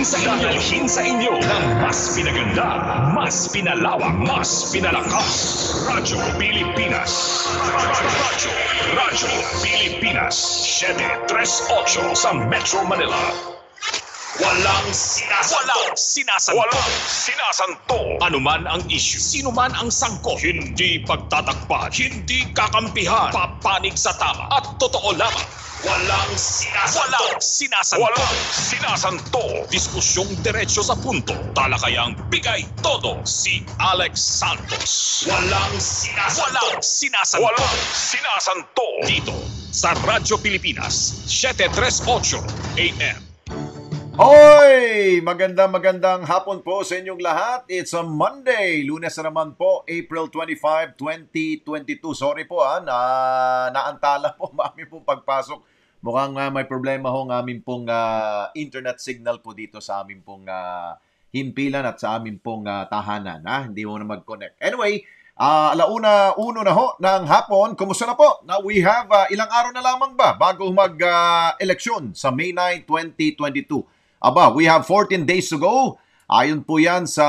dadalhin sa inyo, dadalhin sa inyo ng mas pinaganda, mas pinalawak, mas pinalakas. Radyo Pilipinas. Radyo, Radyo Pilipinas. 738 sa Metro Manila. Walang sinasanto. Walang sinasanto. Walang sinasanto. Ano man ang issue. Sino man ang sangko. Hindi pagtatakpan. Hindi kakampihan. Papanig sa tama. At totoo lamang. Walang sinasanto. Walang sinasanto. Walang sinasanto. Diskusyong diretsyo sa punto. Talakayang bigay todo si Alex Santos. Walang sinasanto. Walang sinasanto. Walang sinasanto. Dito sa Radyo Pilipinas, 738 AM. Hoy! Magandang magandang hapon po sa inyong lahat. It's a Monday, lunes na naman po, April 25, 2022. Sorry po ha, ah, na, naantala po mami pong pagpasok. Mukhang uh, may problema ho ng aming pong uh, internet signal po dito sa aming pong uh, himpilan at sa aming pong uh, tahanan. Ha? Hindi mo na mag-connect. Anyway, uh, alauna uno na ho ng hapon. Kumusta na po? Now we have uh, ilang araw na lamang ba bago mag-eleksyon uh, sa May 9, 2022. Aba, we have 14 days to go. Ayon po yan sa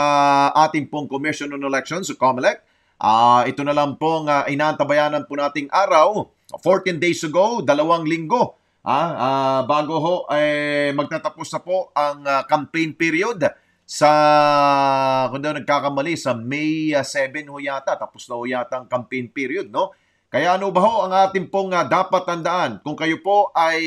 ating pong Commission on Elections, so COMELEC. Uh, ito na lang pong uh, inaantabayanan po nating araw. 14 days to go, dalawang linggo. Ah, uh, bago ho eh, magtatapos na po ang uh, campaign period sa kung daw nagkakamali sa May 7 ho yata tapos na ho yata ang campaign period no kaya ano ba ho ang ating pong uh, dapat tandaan kung kayo po ay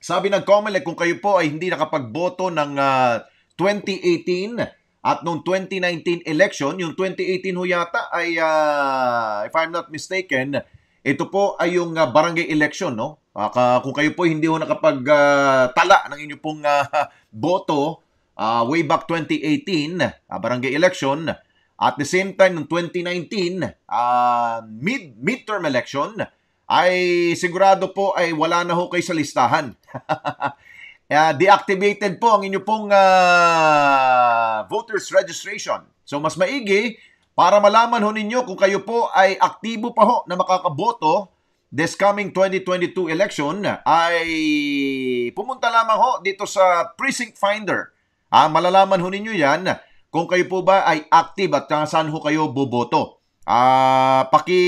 sabi ng COMELEC, kung kayo po ay hindi nakapagboto ng uh, ah, 2018 at noong 2019 election, yung 2018 ho yata ay, uh, if I'm not mistaken, ito po ay yung uh, barangay election, no? Uh, kung kayo po hindi ho nakapagtala uh, ng inyong pong uh, boto uh, way back 2018, uh, barangay election, at the same time, ng 2019, uh, mid midterm election, ay sigurado po ay wala na ho kayo sa listahan. uh, deactivated po ang inyo pong uh, voters registration. So mas maigi para malaman ho ninyo kung kayo po ay aktibo pa ho na makakaboto this coming 2022 election ay pumunta lamang ho dito sa Precinct Finder. Ah, malalaman ho ninyo yan kung kayo po ba ay active at saan ho kayo boboto. Ah, paki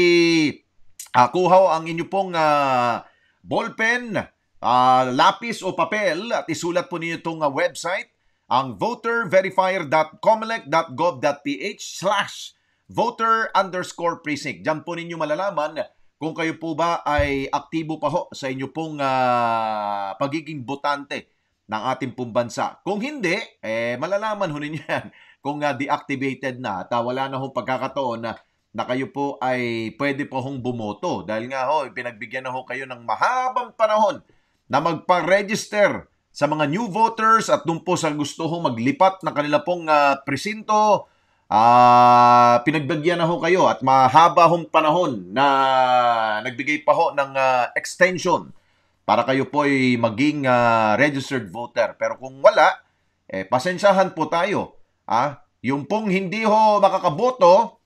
Uh, kuhaw ang inyo pong uh, ballpen, uh, lapis o papel at isulat po ninyo itong uh, website ang voterverifier.comelec.gov.ph slash voter underscore precinct. Diyan po ninyo malalaman kung kayo po ba ay aktibo pa ho sa inyo pong uh, pagiging botante ng ating pong Kung hindi, eh, malalaman ho ninyo yan kung uh, deactivated na at uh, wala na hong pagkakataon na uh, na kayo po ay pwede po hong bumoto dahil nga ho, pinagbigyan na ho kayo ng mahabang panahon na magpa-register sa mga new voters at doon po sa gusto ho maglipat na kanila pong uh, presinto, uh, ah, pinagbigyan na ho kayo at mahaba hong panahon na nagbigay pa ho ng uh, extension para kayo po ay maging uh, registered voter. Pero kung wala, eh, pasensyahan po tayo. Ah, yung pong hindi ho makakaboto,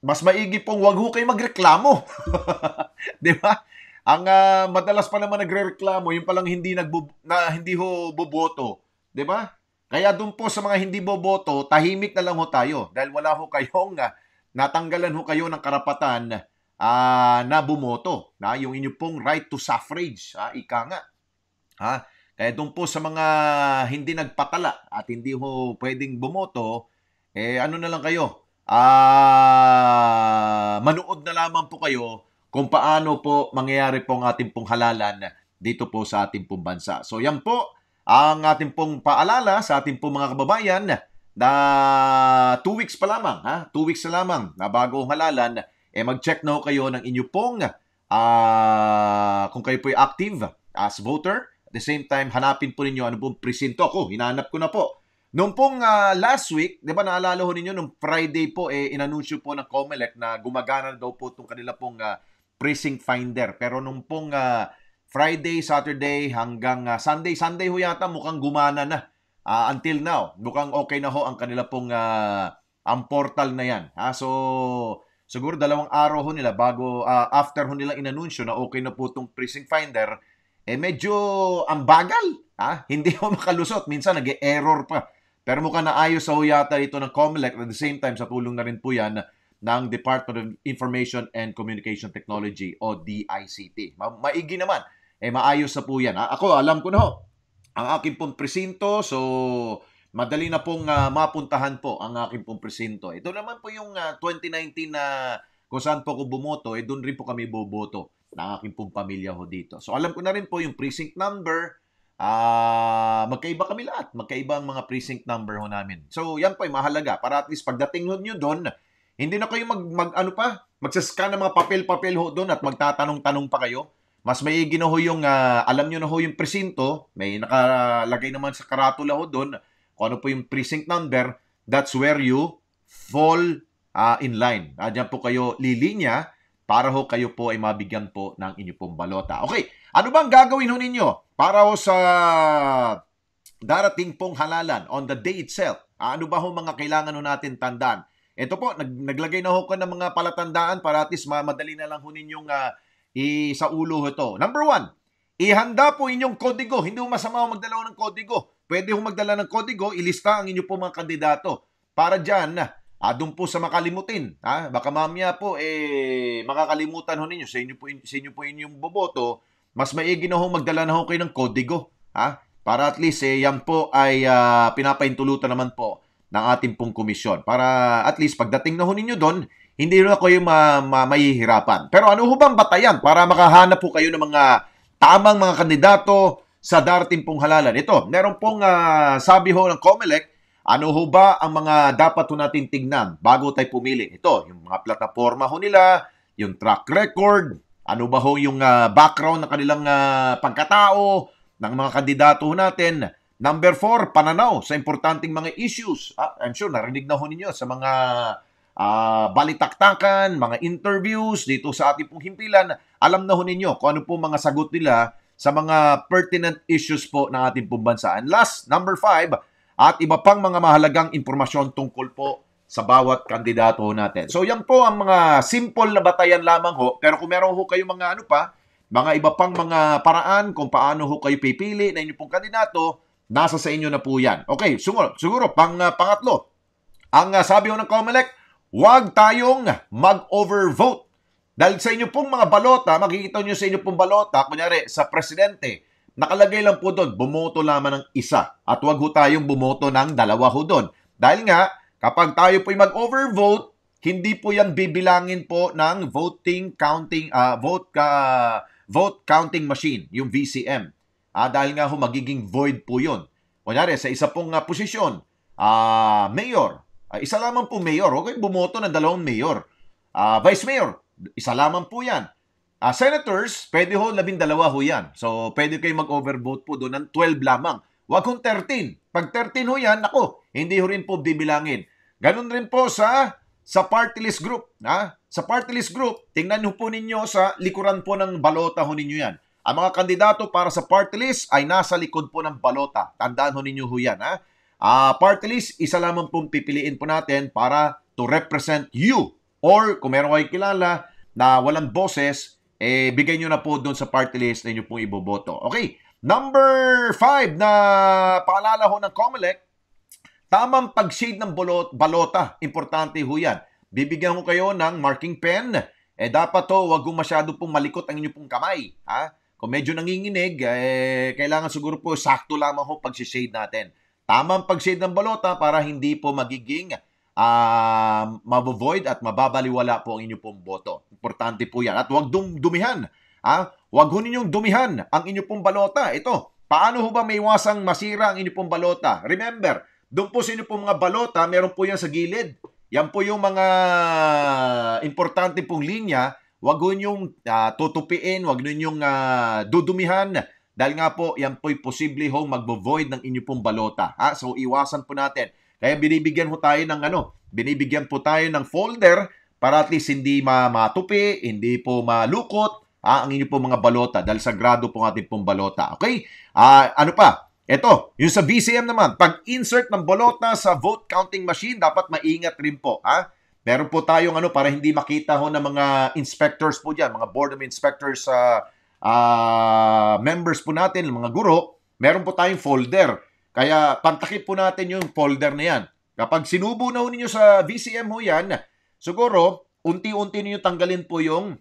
mas maigi pong wag ho kayo magreklamo. 'Di ba? Ang uh, madalas pa naman nagrereklamo, yung palang hindi nagbo na hindi ho boboto, 'di ba? Kaya doon po sa mga hindi boboto, tahimik na lang ho tayo dahil wala ho kayong uh, natanggalan ho kayo ng karapatan uh, na bumoto, na yung inyo pong right to suffrage, ha, ika nga. Ha? Kaya doon po sa mga hindi nagpatala at hindi ho pwedeng bumoto, eh ano na lang kayo, uh, manood na lamang po kayo kung paano po mangyayari po ang ating pong halalan dito po sa ating pong bansa. So yan po ang ating pong paalala sa ating pong mga kababayan na 2 weeks pa lamang, ha? 2 weeks na lamang na bago ang halalan, eh mag-check na kayo ng inyo pong uh, kung kayo po ay active as voter. At the same time, hanapin po ninyo ano pong presinto ko. Hinahanap ko na po Noong pong uh, last week, di ba naalala ho ninyo, nung Friday po, eh, inanunsyo po ng COMELEC na gumagana daw po itong kanila pong uh, precinct finder. Pero nung pong uh, Friday, Saturday, hanggang uh, Sunday, Sunday ho yata mukhang gumana na. Uh, until now, mukhang okay na ho ang kanila pong uh, ang portal na yan. Ha? So, siguro dalawang araw ho nila bago uh, after ho nila inanunsyo na okay na po itong precinct finder, eh medyo ang bagal. Ha? Hindi ho makalusot. Minsan nag-error pa pero mukhang naayos sa yata ito ng COMELEC at the same time sa tulong na rin po yan ng Department of Information and Communication Technology o DICT. Ma- maigi naman. Eh, maayos sa po yan. A- ako, alam ko na ho, ang akin pong presinto, so madali na pong uh, mapuntahan po ang akin pong presinto. Ito naman po yung uh, ah, 2019 na uh, kung saan po ako bumoto, eh doon rin po kami boboto ng aking pong pamilya ho dito. So alam ko na rin po yung precinct number, Ah, magkaiba kami lahat. Magkaiba ang mga precinct number ho namin. So, yan po ay mahalaga para at least pagdating ho niyo doon, hindi na kayo mag, mag ano pa, magsa-scan ng mga papel-papel ho doon at magtatanong-tanong pa kayo. Mas may ho yung uh, alam niyo na ho yung presinto, may nakalagay naman sa karatula ho doon kung ano po yung precinct number, that's where you fall uh, in line. Uh, ah, diyan po kayo lilinya para ho kayo po ay mabigyan po ng inyo pong balota. Okay, ano bang gagawin ho ninyo para ho sa darating pong halalan on the day itself? Ano ba ho mga kailangan ho natin tandaan? Ito po, nag, naglagay na ho ko ng mga palatandaan para at least madali na lang ho ninyong uh, sa ulo ito. Number one, ihanda po inyong kodigo. Hindi ho masama ho magdala ng kodigo. Pwede ho magdala ng kodigo, ilista ang inyo po mga kandidato. Para dyan, ah, doon po sa makalimutin. Ha? Baka mamaya po, eh, makakalimutan ho ninyo. Sa inyo po, sa inyo po inyong boboto, mas maigi na ho magdala na ho kayo ng kodigo. Ha? Para at least eh, yan po ay uh, ah, pinapaintulutan naman po ng ating pong komisyon. Para at least pagdating na ho ninyo doon, hindi na kayo ma- ma- mahihirapan. Pero ano ho bang batayan para makahanap po kayo ng mga tamang mga kandidato sa darating pong halalan? Ito, meron pong uh, sabi ho ng COMELEC, ano ho ba ang mga dapat ho natin tingnan bago tayo pumili? Ito, yung mga plataforma ho nila, yung track record, ano ba ho yung uh, background ng kanilang uh, pagkatao ng mga kandidato natin? Number four, pananaw sa importanteng mga issues. Ah, I'm sure narinig na ho ninyo sa mga uh, balitaktakan, mga interviews dito sa ating pong himpilan. Alam na ho ninyo kung ano po mga sagot nila sa mga pertinent issues po ng ating pong And last, number five, at iba pang mga mahalagang impormasyon tungkol po sa bawat kandidato natin. So yan po ang mga simple na batayan lamang ho. Pero kung meron ho kayo mga ano pa, mga iba pang mga paraan kung paano ho kayo pipili na inyong pong kandidato, nasa sa inyo na po yan. Okay, siguro, siguro pang uh, pangatlo. Ang uh, sabi ho ng COMELEC, huwag tayong mag-overvote. Dahil sa inyo pong mga balota, makikita nyo sa inyo pong balota, kunyari sa presidente, nakalagay lang po doon, bumoto lamang ng isa. At huwag ho tayong bumoto ng dalawa ho doon. Dahil nga, Kapag tayo po'y mag-overvote, hindi po yan bibilangin po ng voting counting uh, vote uh, vote counting machine, yung VCM. Ah, dahil nga ho magiging void po 'yon. Kunyari sa isa pong uh, posisyon, ah, uh, mayor, uh, isa lamang po mayor, okay, bumoto ng dalawang mayor. Ah, uh, vice mayor, isa lamang po 'yan. Uh, senators, pwede ho labing dalawa ho 'yan. So, pwede kayo mag-overvote po doon ng 12 lamang. Huwag kong 13. Pag 13 ho yan, ako, hindi ho rin po bibilangin. Ganun rin po sa sa party list group. Ha? Sa party list group, tingnan ho po ninyo sa likuran po ng balota ho ninyo yan. Ang mga kandidato para sa party list ay nasa likod po ng balota. Tandaan ho ninyo ho yan. Ha? Uh, party list, isa lamang pong pipiliin po natin para to represent you. Or kung meron kayo kilala na walang boses, eh, bigay nyo na po doon sa party list na inyo pong iboboto. Okay, Number 5 na paalala ho ng COMELEC, tamang pag-shade ng bolot, balota. Importante ho yan. Bibigyan ko kayo ng marking pen. Eh dapat to, wag ho masyado pong malikot ang inyong pong kamay. Ha? Kung medyo nanginginig, eh, kailangan siguro po sakto lamang ho pag-shade natin. Tamang pag-shade ng balota para hindi po magiging uh, ah, mavoid at mababaliwala po ang inyong pong boto. Importante po yan. At huwag dum dumihan Ah, wag ho ninyong dumihan ang inyo pong balota. Ito, paano ho ba may iwasang masira ang inyo pong balota? Remember, doon po sa inyo pong mga balota, meron po yan sa gilid. Yan po yung mga importante pong linya. Wag ah, ninyong uh, ah, tutupiin, wag ninyong uh, dudumihan. Dahil nga po, yan po'y posible ho mag void ng inyo pong balota. Ha? So, iwasan po natin. Kaya binibigyan po tayo ng ano, binibigyan po tayo ng folder para at least hindi ma matupi, hindi po malukot, ah, ang inyo po mga balota dahil sagrado po ang ating pong balota. Okay? Ah, ano pa? Ito, yung sa VCM naman, pag insert ng balota sa vote counting machine, dapat maingat rin po. Ha? Meron po tayong ano para hindi makita ho ng mga inspectors po diyan, mga board of inspectors sa uh, uh, ah, members po natin, mga guro, meron po tayong folder. Kaya pantakip po natin yung folder na yan. Kapag sinubo na ho ninyo sa VCM ho yan, siguro, unti-unti niyo tanggalin po yung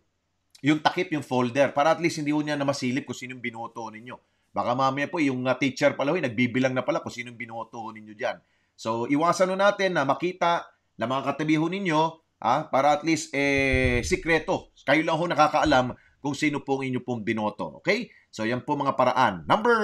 yung takip, yung folder, para at least hindi niya na masilip kung sino yung binoto ninyo. Baka mamaya po, yung ah, teacher pala, huy, eh, nagbibilang na pala kung sino yung binoto ninyo diyan. So, iwasan nun natin na makita na mga katabiho ho ninyo, ah, para at least, eh, sikreto. Kayo lang ho nakakaalam kung sino pong inyo pong binoto. Okay? So, yan po mga paraan. Number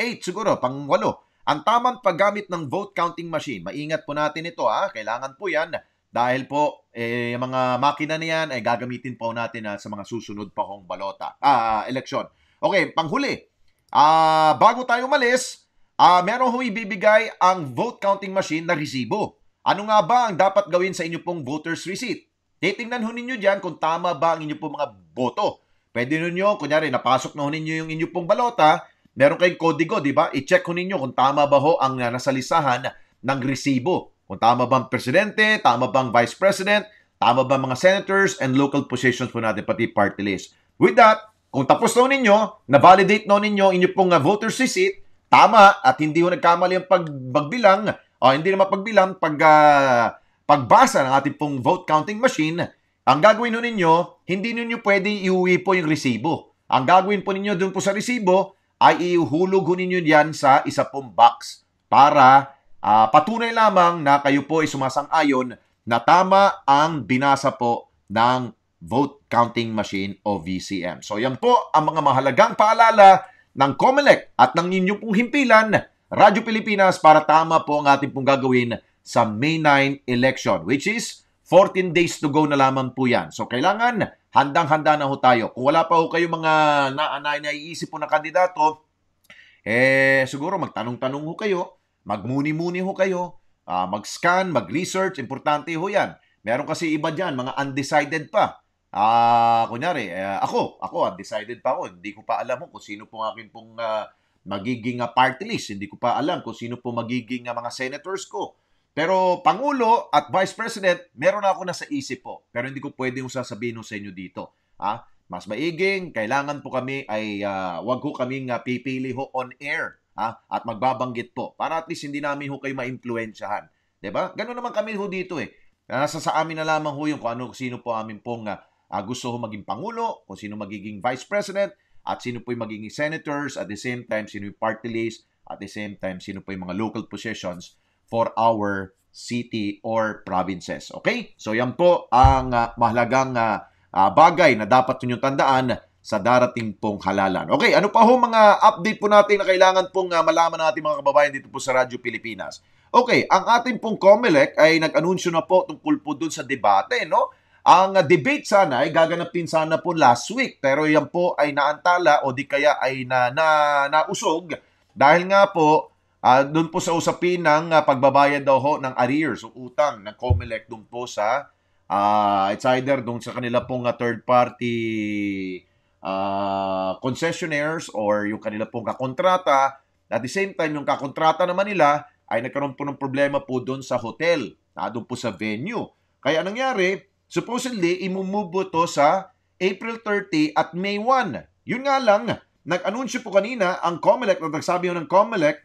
8 siguro, pang walo. Ang tamang paggamit ng vote counting machine. Maingat po natin ito, ha? Kailangan po yan dahil po, eh, yung mga makina na yan, ay eh, gagamitin po natin ah, sa mga susunod pa kong balota, ah, eleksyon. Okay, panghuli. Ah, bago tayo umalis, ah, meron ho ibibigay ang vote counting machine na resibo. Ano nga ba ang dapat gawin sa inyo pong voter's receipt? Titingnan ho ninyo dyan kung tama ba ang inyo pong mga boto. Pwede ninyo, kunyari, napasok na ho ninyo yung inyo pong balota, meron kayong kodigo, di ba? I-check ho ninyo kung tama ba ho ang ah, nasalisahan ng resibo. Kung tama bang presidente, tama bang vice president, tama bang mga senators and local positions po natin, pati party list. With that, kung tapos na ninyo, na-validate na ninyo inyo pong ah, voter receipt, tama at hindi ho nagkamali ang pagbilang, o hindi naman pagbilang, pag, uh, pagbasa ng ating pong vote counting machine, ang gagawin ninyo, hindi ninyo pwede iuwi po yung resibo. Ang gagawin po ninyo dun po sa resibo ay ihulog ho ninyo yan sa isa pong box para Uh, patunay lamang na kayo po ay sumasang-ayon na tama ang binasa po ng vote counting machine o VCM. So yan po ang mga mahalagang paalala ng COMELEC at ng inyong pong himpilan, Radyo Pilipinas, para tama po ang ating pong gagawin sa May 9 election, which is 14 days to go na lamang po yan. So kailangan handang-handa na ho tayo. Kung wala pa ho kayo mga na, na, naiisip po na kandidato, eh siguro magtanong-tanong ho kayo Magmuni-muni ho kayo, uh, mag-scan, mag-research, importante ho yan. Meron kasi iba dyan, mga undecided pa. Ah, uh, kunyari, uh, ako, ako undecided pa ako. Hindi ko pa alam kung sino pong akin pong uh, magiging uh, party list. Hindi ko pa alam kung sino pong magiging uh, mga senators ko. Pero Pangulo at Vice President, meron ako na sa isip po. Pero hindi ko pwede yung sasabihin sa inyo dito. Ha? Mas maiging, kailangan po kami ay uh, wag ko kaming uh, pipili ho on air ah, at magbabanggit po para at least hindi namin ho kayo maimpluwensyahan. 'Di ba? Ganun naman kami ho dito eh. Nasa sa amin na lamang ho yung kung ano sino po amin pong uh, gusto ho maging pangulo, kung sino magiging vice president, at sino po yung magiging senators, at the same time sino yung party list, at the same time sino po yung mga local positions for our city or provinces. Okay? So yan po ang uh, mahalagang uh, uh, bagay na dapat ninyong tandaan sa darating pong halalan. Okay, ano pa ho mga update po natin na kailangan pong uh, malaman natin mga kababayan dito po sa Radyo Pilipinas? Okay, ang ating pong COMELEC ay nag-anunsyo na po tungkol po doon sa debate, no? Ang ah, debate sana ay gaganapin sana po last week, pero yan po ay naantala o di kaya ay na, na, nausog dahil nga po uh, ah, doon po sa usapin ng uh, pagbabayad daw ho ng arrears o utang ng COMELEC doon po sa uh, it's either doon sa kanila pong uh, third party uh, concessionaires or yung kanila pong kakontrata. At the same time, yung kakontrata naman nila ay nagkaroon po ng problema po doon sa hotel, na doon po sa venue. Kaya anong nangyari, supposedly, imumubo to sa April 30 at May 1. Yun nga lang, nag-anunsyo po kanina ang COMELEC, na nagsabi ng COMELEC,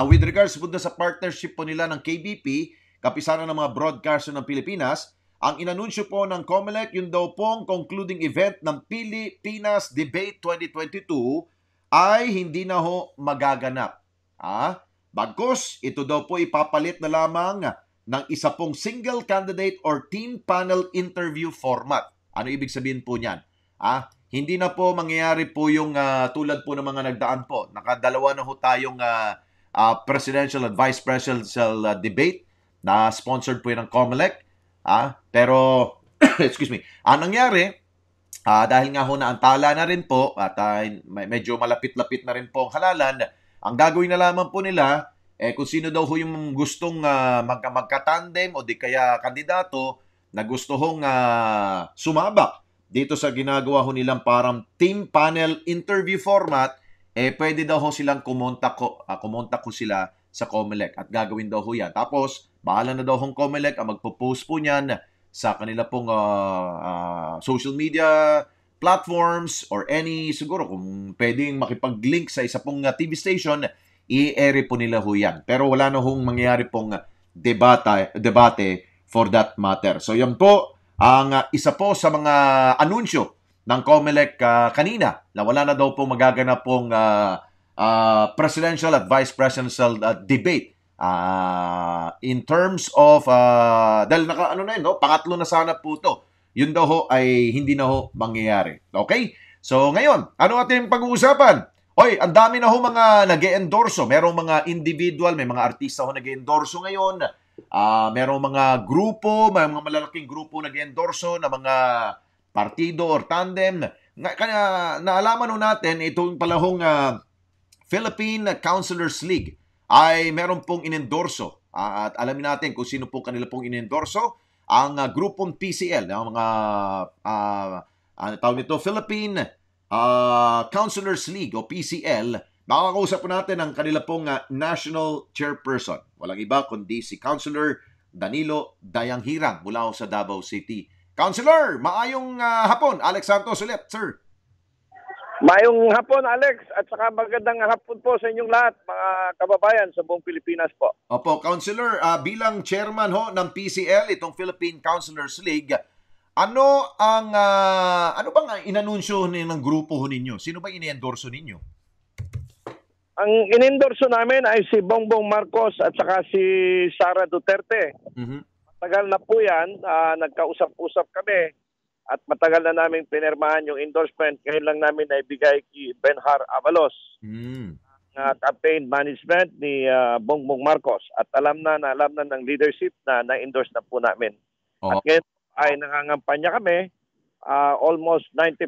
uh, with regards po sa partnership po nila ng KBP, kapisanan ng mga broadcaster ng Pilipinas, ang inanunsyo po ng COMELEC, yun daw pong concluding event ng Pilipinas Debate 2022 ay hindi na ho magaganap. Ah, bagkus, ito daw po ipapalit na lamang ng isa pong single candidate or team panel interview format. Ano ibig sabihin po niyan? Ah, hindi na po mangyayari po yung uh, tulad po ng mga nagdaan po. Nakadalawa na ho tayong uh, uh, presidential advice presidential uh, debate na sponsored po yun ng COMELEC Ah, pero, excuse me, ang nangyari, ah, dahil nga ho na ang tala na rin po at ah, medyo malapit-lapit na rin po ang halalan, ang gagawin na lamang po nila, eh kung sino daw ho yung gustong uh, ah, magka tandem o di kaya kandidato na gusto hong uh, sumabak dito sa ginagawa ho nilang parang team panel interview format, eh pwede daw ho silang kumontak ko, uh, ah, kumontak ko sila sa COMELEC at gagawin daw ho yan. Tapos, Bahala na daw Hong Comelec ang magpo-post po niyan sa kanila pong uh, uh, social media platforms or any siguro kung pwedeng makipag-link sa isa pong ah, TV station, i-ere po nila ho yan. Pero wala na hong mangyayari pong debate, debate for that matter. So yan po ang isa po sa mga anunsyo ng COMELEC uh, kanina na wala na daw po magaganap pong uh, uh, presidential at vice presidential uh, debate Uh, in terms of, uh, dahil naka, ano na yun, no? pangatlo na sana po to. Yun daw ho ay hindi na ho mangyayari. Okay? So ngayon, ano ating pag-uusapan? Hoy, ang dami na ho mga nag endorso Merong mga individual, may mga artista ho nag endorso ngayon. Uh, merong mga grupo, may mga malalaking grupo nag endorso na mga partido or tandem. Kaya naalaman ho natin itong palahong uh, Philippine Counselors League ay meron pong inendorso. Uh, at alam natin kung sino pong kanila pong inendorso. Ang uh, grupong PCL, ng mga, uh, ano tawag nito, Philippine uh, Counselors League o PCL, makakausap po natin ang kanila pong uh, national chairperson. Walang iba kundi si Counselor Danilo Dayanghirang mula sa Davao City. Counselor, maayong uh, hapon. Alex Santos ulit, sir. Mayong hapon, Alex, at saka magandang hapon po sa inyong lahat, mga kababayan sa buong Pilipinas po. Opo, Councilor, uh, ah, bilang chairman ho ng PCL, itong Philippine Councilors League, ano ang uh, ano bang inanunsyo ng grupo ho ninyo? Sino ba iniendorso ninyo? Ang inendorso namin ay si Bongbong Marcos at saka si Sara Duterte. Mm-hmm. Matagal na po yan, uh, nagkausap-usap kami at matagal na namin pinirmahan yung endorsement. Ngayon lang namin naibigay kay Benhar Avalos, mm. uh, campaign management ni uh, Bongbong Marcos. At alam na, na alam na ng leadership na na-endorse na po namin. Oh. At ngayon ay nangangampanya kami. Uh, almost 90%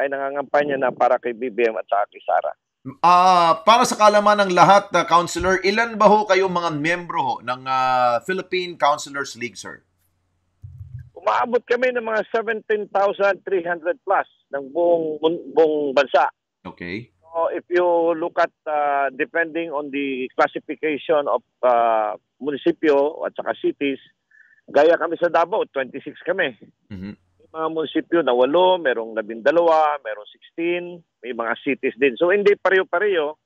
ay nangangampanya na para kay BBM at sa kay Sara. Uh, para sa kalaman ng lahat, uh, Councilor, ilan ba ho kayo mga membro ho ng uh, Philippine Councilors League, sir? umaabot kami ng mga 17,300 plus ng buong, buong bansa. Okay. So if you look at uh, depending on the classification of uh, munisipyo at saka cities, gaya kami sa Davao, 26 kami. Mm-hmm. May mga munisipyo na 8, merong 12, merong 16, may mga cities din. So hindi pareho-pareho.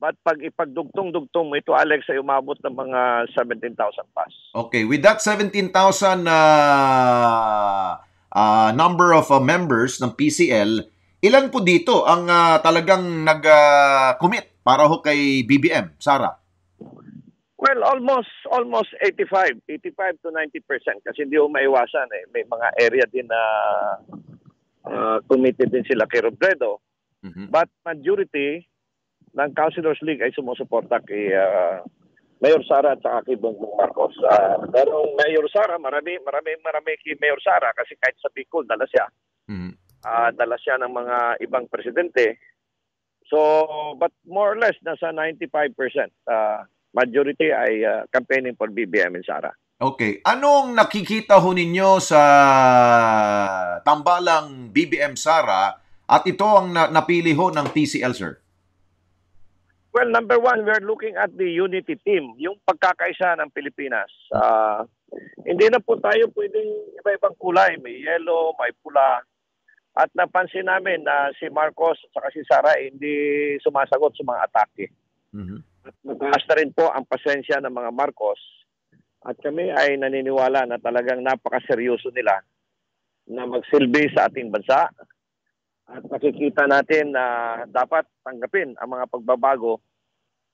But pag ipagdugtong-dugtong mo ito, Alex, ay umabot ng mga 17,000 pass. Okay, with that 17,000 uh, uh, number of uh, members ng PCL, ilan po dito ang uh, talagang nag-commit uh, para ho kay BBM, Sara? Well, almost almost 85, 85 to 90% kasi hindi mo maiwasan eh. May mga area din na uh, committed din sila kay Robredo. Mm-hmm. But majority ng Councilors League ay sumusuporta kay uh, Mayor Sara at saka kay Bongbong Marcos. Uh, pero Mayor Sara, marami, marami, marami kay Mayor Sara kasi kahit sa Bicol, dala siya. Mm. Uh, dala siya ng mga ibang presidente. So, but more or less, nasa 95% uh, majority ay uh, campaigning for BBM and Sara. Okay. Anong nakikita ho ninyo sa tambalang BBM Sara at ito ang na- napili ho ng TCL, sir? Well, number one, are looking at the unity team, yung pagkakaisa ng Pilipinas. Uh, hindi na po tayo pwedeng iba-ibang kulay. May yellow, may pula. At napansin namin na si Marcos at si Sara eh, hindi sumasagot sa mga atake. Mm-hmm. At na rin po ang pasensya ng mga Marcos. At kami ay naniniwala na talagang napakaseryoso nila na magsilbi sa ating bansa, at nakikita natin na dapat tanggapin ang mga pagbabago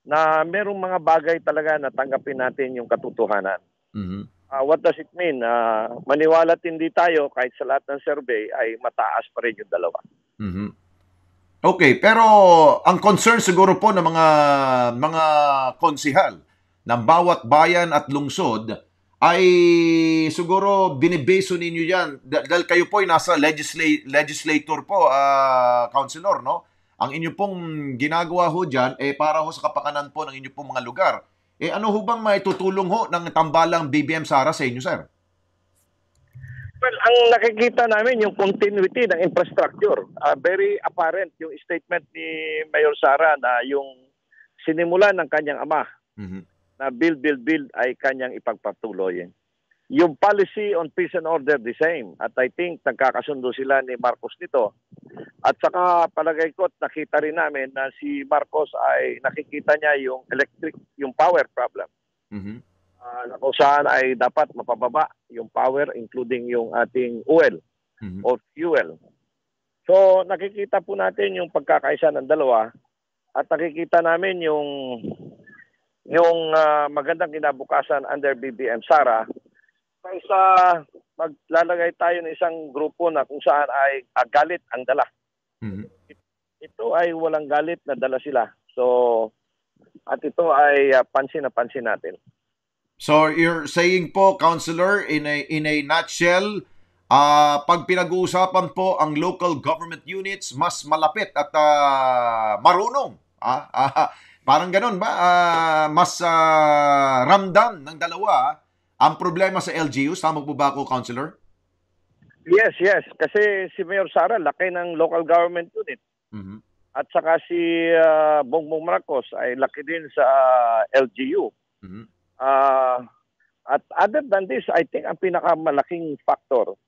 na merong mga bagay talaga na tanggapin natin yung katotohanan. Mm-hmm. Uh, what does it mean? Uh, ah, maniwalat hindi tayo kahit sa lahat ng survey ay mataas pa rin yung dalawa. Mm-hmm. Okay, pero ang concern siguro po ng mga mga konsihal ng bawat bayan at lungsod ay siguro binibeso ninyo yan dahil kayo po ay nasa legisla- legislator po, uh, councilor, no? Ang inyo pong ginagawa ho dyan, eh, para ho sa kapakanan po ng inyo pong mga lugar. Eh, ano ho bang maitutulong ho ng tambalang BBM Sara sa inyo, sir? Well, ang nakikita namin yung continuity ng infrastructure. Uh, very apparent yung statement ni Mayor Sara na yung sinimula ng kanyang ama. Mm-hmm na build, build, build ay kanyang ipagpatuloy. Yung policy on peace and order, the same. At I think nagkakasundo sila ni Marcos nito. At saka palagay ko, nakita rin namin na si Marcos ay nakikita niya yung electric, yung power problem. Mm-hmm. Uh, kung saan ay dapat mapababa yung power, including yung ating oil mm-hmm. or fuel. So nakikita po natin yung pagkakaisa ng dalawa at nakikita namin yung yung uh, magandang kinabukasan under BBM Sara kaysa maglalagay tayo ng isang grupo na kung saan ay ah, galit ang dala. Mm-hmm. Ito ay walang galit na dala sila. So at ito ay uh, pansin na pansin natin. So you're saying po counselor in a in a nutshell Uh, pag pinag-uusapan po ang local government units, mas malapit at uh, marunong. Ah, ah, Parang ganun ba? Uh, mas uh, ramdam ng dalawa ah, ang problema sa LGU. Tama po ba ako, Counselor? Yes, yes. Kasi si Mayor Sara, laki ng local government unit. Eh. Mm-hmm. At saka si uh, Bongbong Marcos ay laki din sa uh, LGU. Mm-hmm. Uh, at other than this, I think ang pinakamalaking factor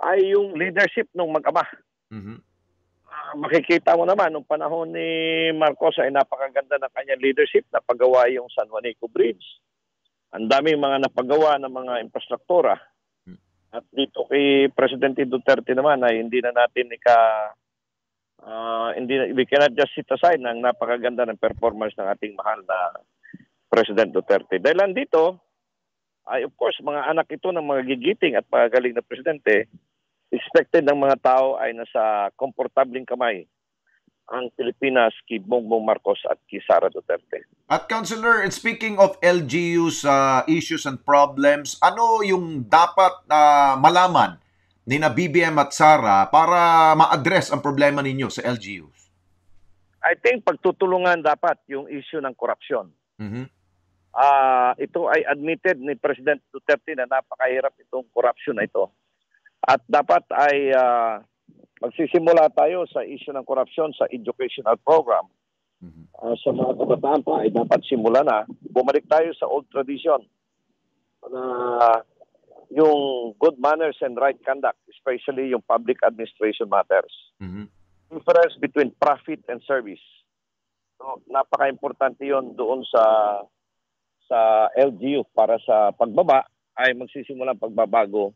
ay yung leadership ng mag-ama. Mm-hmm makikita mo naman, nung panahon ni Marcos ay napakaganda ng kanyang leadership, na paggawa yung San Juanico Bridge. Ang daming mga napagawa ng mga infrastruktura. Hmm. At dito kay Presidente Duterte naman ay hindi na natin ika uh, hindi we cannot just sit aside ng napakaganda ng performance ng ating mahal na President Duterte. Dahil dito, ay of course mga anak ito ng mga gigiting at mga na presidente Expected ng mga tao ay nasa komportabling kamay ang Pilipinas kay Bongbong Marcos at kay Sara Duterte. At Councilor, and speaking of LGU's uh, issues and problems, ano yung dapat uh, malaman ni na BBM at Sara para ma-address ang problema ninyo sa LGUs? I think pagtutulungan dapat yung issue ng korupsyon. Mm-hmm. Uh, ito ay admitted ni President Duterte na napakahirap itong korupsyon na ito. At dapat ay uh, magsisimula tayo sa issue ng korupsyon sa educational program. Uh, sa mga kabataan pa ay dapat simula na. Bumalik tayo sa old tradition na uh, yung good manners and right conduct, especially yung public administration matters. Mm-hmm. Difference between profit and service. So, napaka-importante yon doon sa sa LGU para sa pagbaba ay magsisimula pagbabago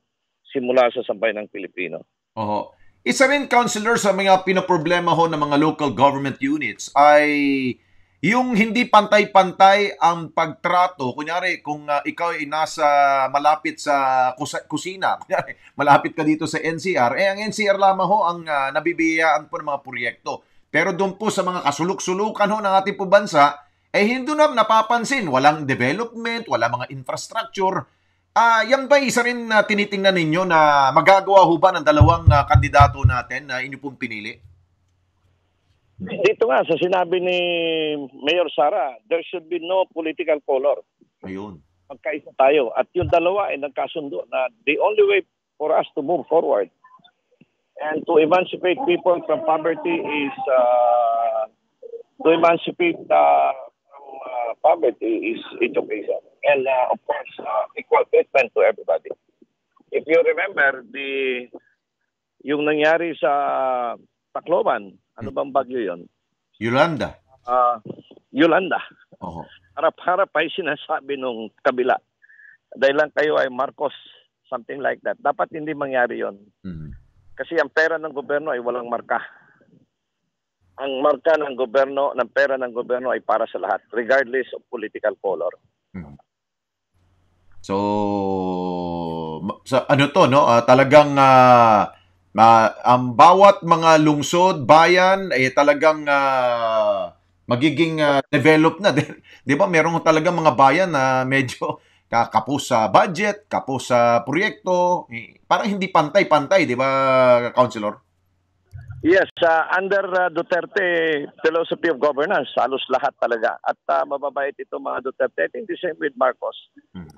simula sa sampay ng Pilipino. Oho. Isa rin, Counselor, sa mga pinaproblema ho ng mga local government units ay yung hindi pantay-pantay ang pagtrato, kunyari kung uh, ikaw ay nasa malapit sa kus- kusina, kunyari malapit ka dito sa NCR, eh ang NCR lamang ho ang uh, ah, nabibiyayaan po ng mga proyekto. Pero doon po sa mga kasuluk-sulukan ho ng ating po bansa, eh hindi na napapansin, walang development, walang mga infrastructure, Uh, yan ba isa rin na tinitingnan ninyo na magagawa ho ba ng dalawang uh, kandidato natin na uh, inyo pong pinili? Dito nga, sa sinabi ni Mayor Sara, there should be no political color. Ayun. Magkaisa tayo. At yung dalawa ay nagkasundo na the only way for us to move forward and to emancipate people from poverty is uh, to emancipate uh, uh, poverty is education. And uh, of course, uh, equal treatment to everybody. If you remember, the yung nangyari sa Tacloban, ano hmm. bang bagyo yon? Yolanda. Uh, Yolanda. Oho. Harap-harap ay sinasabi nung kabila. Dahil lang kayo ay Marcos, something like that. Dapat hindi mangyari yon. Mm-hmm. Kasi ang pera ng gobyerno ay walang marka ang marka ng gobyerno, ng pera ng gobyerno ay para sa lahat, regardless of political color. Hmm. So, sa ano to, no? Uh, talagang uh, uh, ang bawat mga lungsod, bayan, ay eh, talagang uh, magiging uh, develop na. Di ba? Merong talagang mga bayan na medyo kapos sa budget, kapos sa proyekto. Eh, parang hindi pantay-pantay, di ba, Councilor? Yes, uh, under uh, Duterte philosophy of governance, halos lahat talaga. At uh, mababait ito mga Duterte. I think the same with Marcos. mm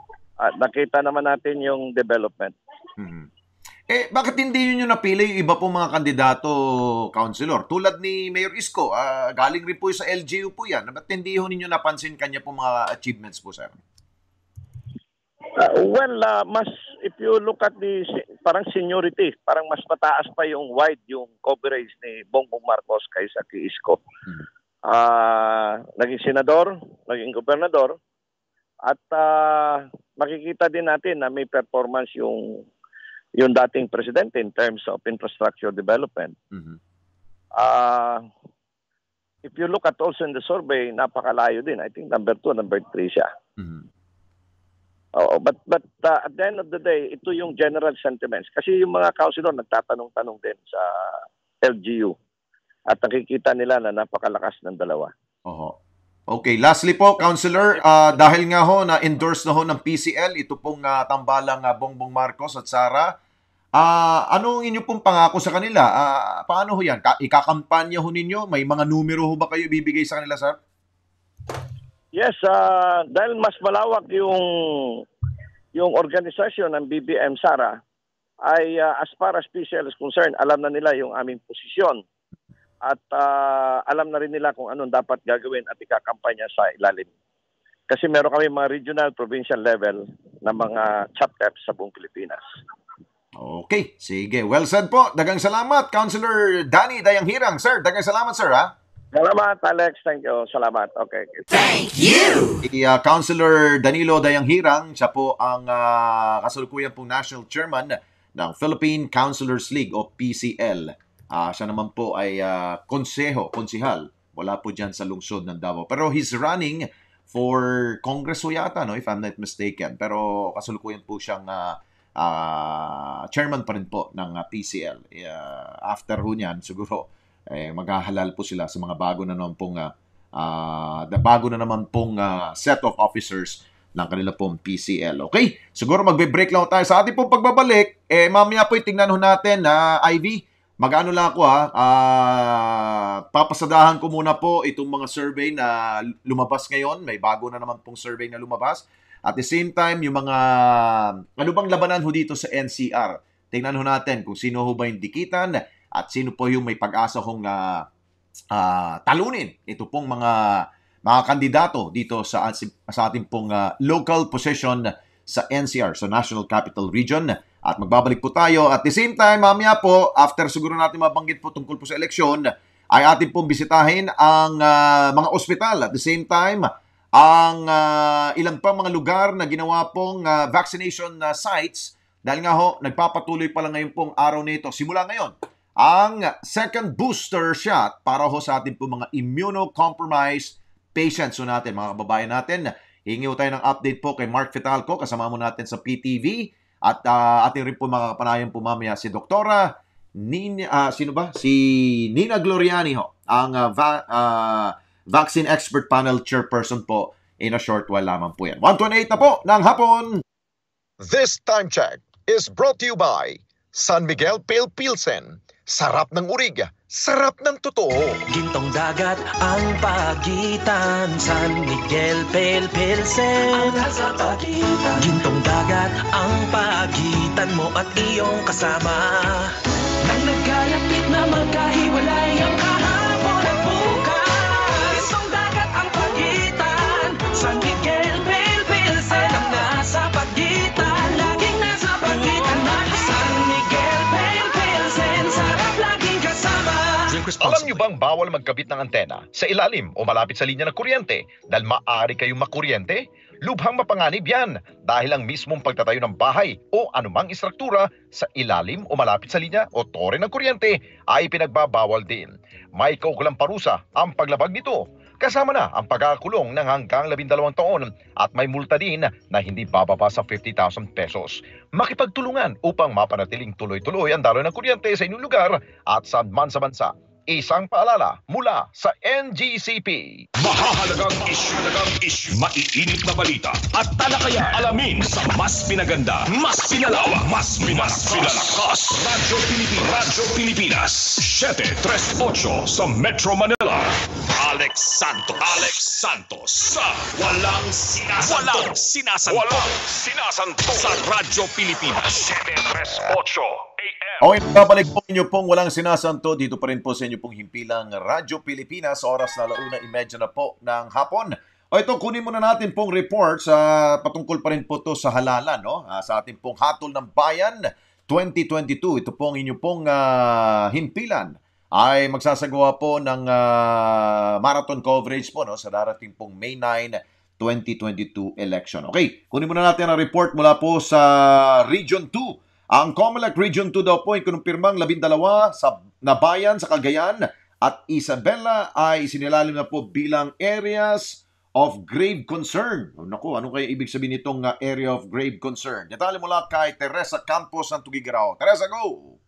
Uh, nakita naman natin yung development. hmm Eh, bakit hindi yun yung napili yung iba pong mga kandidato, Councilor? Tulad ni Mayor Isko, uh, galing rin po sa LGU po yan. Ba't hindi ho ninyo napansin kanya po mga achievements po, sir? Uh, well, uh, mas if you look at the parang seniority, parang mas mataas pa yung wide yung coverage ni Bongbong Marcos kaysa kay Isko. Hmm. Uh, naging senador, naging gobernador, at uh, makikita din natin na may performance yung yung dating presidente in terms of infrastructure development. Mm-hmm. Uh, if you look at also in the survey, napakalayo din. I think number 2, number 3 siya. Oo, but but uh, at the end of the day, ito yung general sentiments kasi yung mga councilor nagtatanong-tanong din sa LGU at nakikita nila na napakalakas ng dalawa. Oho. Okay, lastly po, Councilor, uh, dahil nga ho na endorse na ho ng PCL, ito pong uh, tambalang uh, Bongbong Marcos at Sara, uh, ano ang inyo pong pangako sa kanila? Uh, paano ho yan? Ka- ikakampanya ho ninyo? May mga numero ho ba kayo bibigay sa kanila, sir? Yes, uh, dahil mas malawak yung yung organisasyon ng BBM Sara ay uh, as far as PCL is concerned, alam na nila yung aming posisyon at uh, alam na rin nila kung anong dapat gagawin at ikakampanya sa ilalim. Kasi meron kami mga regional, provincial level na mga chapters sa buong Pilipinas. Okay, sige. Well said po. Dagang salamat, Councilor Danny Dayang Hirang. Sir, dagang salamat, sir, ha? Salamat, Alex. Thank you. Salamat. Okay. Thank you! Si uh, Councilor Danilo Dayanghirang, siya po ang uh, kasalukuyan pong National Chairman ng Philippine Councilors League o PCL. Uh, ah, siya naman po ay uh, konseho, konsihal. Wala po dyan sa lungsod ng Davao. Pero he's running for Congress yata, no? if I'm not mistaken. Pero kasalukuyan po siyang uh, uh, chairman pa rin po ng uh, PCL. Uh, after ho niyan, siguro eh, maghahalal po sila sa mga bago na naman pong uh, uh, bago na naman pong uh, set of officers ng kanila pong PCL. Okay? Siguro magbe-break lang tayo sa ating pong pagbabalik. Eh, mamaya po itingnan ho natin na uh, Ivy, mag-ano lang ako ha, uh, papasadahan ko muna po itong mga survey na lumabas ngayon. May bago na naman pong survey na lumabas. At the same time, yung mga, ano bang labanan ho dito sa NCR? Tingnan ho natin kung sino ho ba yung dikitan, at sino po yung may pag-asa hong uh, uh, talunin ito pong mga mga kandidato dito sa sa ating pong uh, local position sa NCR, so National Capital Region. At magbabalik po tayo. At the same time, mamaya po, after siguro natin mabanggit po tungkol po sa eleksyon, ay atin pong bisitahin ang uh, mga ospital. At the same time, ang uh, ilang pang mga lugar na ginawa pong uh, vaccination uh, sites dahil nga ho, nagpapatuloy pa lang ngayon pong araw nito, simula ngayon, ang second booster shot para ho sa ating po mga immunocompromised patients so natin, mga kababayan natin. Hingi tayo ng update po kay Mark Fitalco, kasama mo natin sa PTV. At uh, ah, ating rin po mga kapanayan po mamaya si Doktora Nina, uh, sino ba? Si Nina Gloriani ho, ang uh, va- uh, vaccine expert panel chairperson po in a short while lamang po yan. 128 na po ng hapon! This time check is brought to you by San Miguel Pale Pilsen, Sarap ng uriga, ah. sarap ng totoo. Gintong dagat ang pagitan San Miguel Pelpelsen Ang Gintong dagat ang pagitan mo at iyong kasama Nang nagkalapit na magkahiwalay ang kahit Alam niyo bang bawal magkabit ng antena sa ilalim o malapit sa linya ng kuryente dahil maaari kayong makuryente? Lubhang mapanganib yan dahil ang mismong pagtatayo ng bahay o anumang istruktura sa ilalim o malapit sa linya o tore ng kuryente ay pinagbabawal din. May kaukulang parusa ang paglabag nito. Kasama na ang pagkakulong ng hanggang 12 taon at may multa din na hindi bababa sa 50,000 pesos. Makipagtulungan upang mapanatiling tuloy-tuloy ang daloy ng kuryente sa inyong lugar at sa bansa-bansa. Isang paalala mula sa NGCP. Mahahalagang isyu, halagang isyu, maiinit na balita at talakayan. Alamin sa mas pinaganda, mas pinalawa, mas pinas, pinalakas. Radyo Pilipinas. Radyo Pilipinas. 738 sa Metro Manila. Alex Santos. Alex Santos. Sa Walang Sinasanto. Walang Sinasanto. Walang Sinasanto. Sa Radyo Pilipinas. 738. Okay, babalik po inyo pong walang sinasanto dito pa rin po sa inyo pong himpilang Radyo Pilipinas oras na launa imedya na po ng hapon. O ito, kunin muna natin pong report sa patungkol pa rin po to sa halalan, no? Ah, sa ating pong hatol ng bayan 2022. Ito pong inyo pong uh, himpilan ay magsasagawa po ng uh, marathon coverage po no sa darating pong May 9, 2022 election. Okay, kunin muna natin ang report mula po sa Region 2 ang COMELEC Region 2 daw po ay kinumpirmang 12 sa, na bayan sa Cagayan at Isabela ay sinilalim na po bilang areas of grave concern. Oh, naku, ano kaya ibig sabihin nitong ah, area of grave concern? Detali mula kay Teresa Campos ng Tugigaraw. Teresa, go!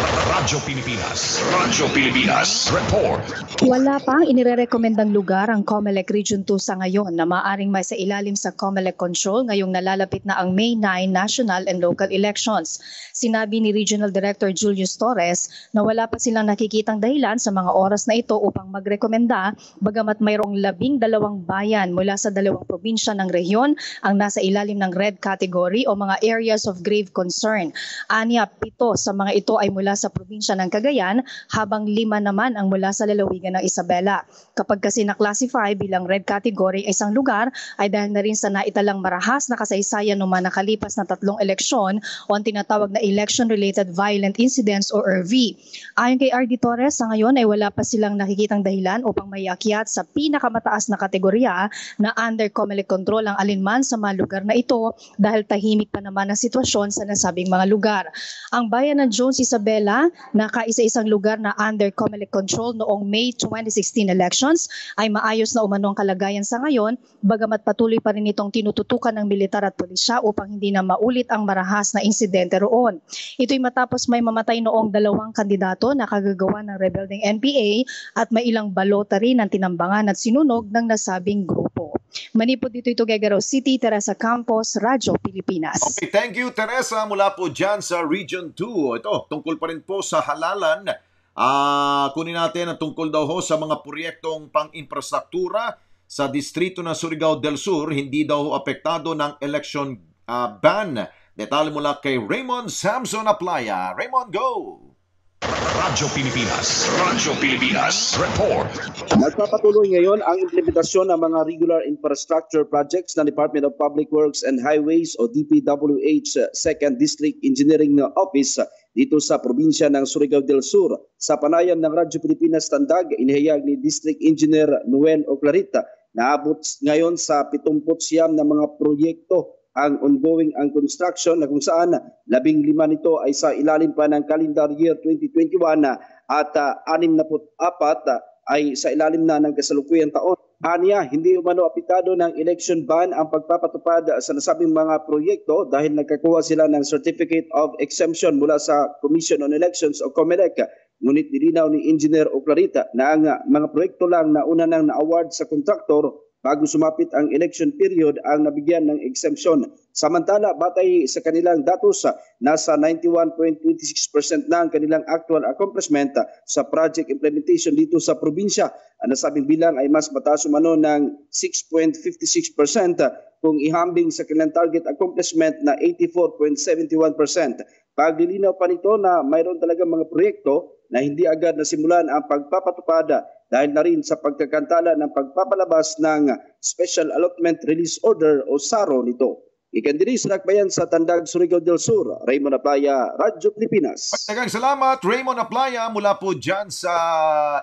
Radyo Pilipinas. Radyo Pilipinas. Report. Wala pang inirerekomendang lugar ang COMELEC Region 2 sa ngayon na maaring may sa ilalim sa COMELEC control ngayong nalalapit na ang May 9 national and local elections. Sinabi ni Regional Director Julius Torres na wala pa silang nakikitang dahilan sa mga oras na ito upang magrekomenda bagamat mayroong labing dalawang bayan mula sa dalawang probinsya ng rehiyon ang nasa ilalim ng red category o mga areas of grave concern. Anya, pito sa mga ito ay mula mula sa probinsya ng Cagayan habang lima naman ang mula sa lalawigan ng Isabela. Kapag kasi na-classify bilang red category ay isang lugar ay dahil na rin sa naitalang marahas na kasaysayan naman nakalipas na tatlong eleksyon o ang tinatawag na election-related violent incidents or e ERV. Ayon kay RD Torres, sa ngayon ay wala pa silang nakikitang dahilan upang mayakyat sa pinakamataas na kategorya na under COMELEC control ang alinman sa mga lugar na ito dahil tahimik pa naman ang sitwasyon sa nasabing mga lugar. Ang bayan ng Jones Isabel Isabela na kaisa-isang lugar na under Comelec control noong May 2016 elections ay maayos na umanong kalagayan sa ngayon bagamat patuloy pa rin itong tinututukan ng militar at pulisya upang hindi na maulit ang marahas na insidente roon. Ito'y matapos may mamatay noong dalawang kandidato na kagagawa ng rebelding NPA at may ilang balota rin ang tinambangan at sinunog ng nasabing grupo. Manipod dito ito Gegaro City, Teresa Campos, Radyo Pilipinas. Okay, thank you Teresa mula po dyan sa Region 2. Ito, tungkol pa rin po sa halalan. Uh, kunin natin ang tungkol daw ho sa mga proyektong pang-infrastruktura sa distrito ng Surigao del Sur, hindi daw apektado ng election uh, ban. Detalye mula kay Raymond Samson Aplaya. Raymond, go! Radyo Pilipinas. Radyo Pilipinas. Report. Nagpapatuloy ngayon ang implementasyon ng mga regular infrastructure projects ng Department of Public Works and Highways o DPWH 2nd uh, District Engineering uh, Office uh, dito sa probinsya ng Surigao del Sur. Sa panayam ng Radyo Pilipinas Tandag, inihayag ni District Engineer Noel Oclarita na abot ngayon sa 70 siyam na mga proyekto ang ongoing ang construction na kung saan labing lima nito ay sa ilalim pa ng calendar year 2021 at uh, anim na put apat ah, ay sa ilalim na ng kasalukuyang taon. Aniya, hindi umano apitado ng election ban ang pagpapatupad sa nasabing mga proyekto dahil nagkakuha sila ng Certificate of Exemption mula sa Commission on Elections o COMELEC Ngunit nilinaw ni Engineer Oclarita na ang mga proyekto lang na una nang na-award sa kontraktor bago sumapit ang election period ang nabigyan ng exemption. Samantala, batay sa kanilang datos, nasa 91.26% na ang kanilang actual accomplishment sa project implementation dito sa probinsya. Ang nasabing bilang ay mas mataas umano ng 6.56% kung ihambing sa kanilang target accomplishment na 84.71%. Paglilinaw pa nito na mayroon talaga mga proyekto na hindi agad nasimulan ang pagpapatupad dahil na rin sa pagkakantala ng pagpapalabas ng Special Allotment Release Order o SARO nito. Ikandiris na akbayan sa Tandag, Surigao del Sur. Raymond Aplaya, Radyo Pilipinas. Magdagang salamat, Raymond Aplaya mula po dyan sa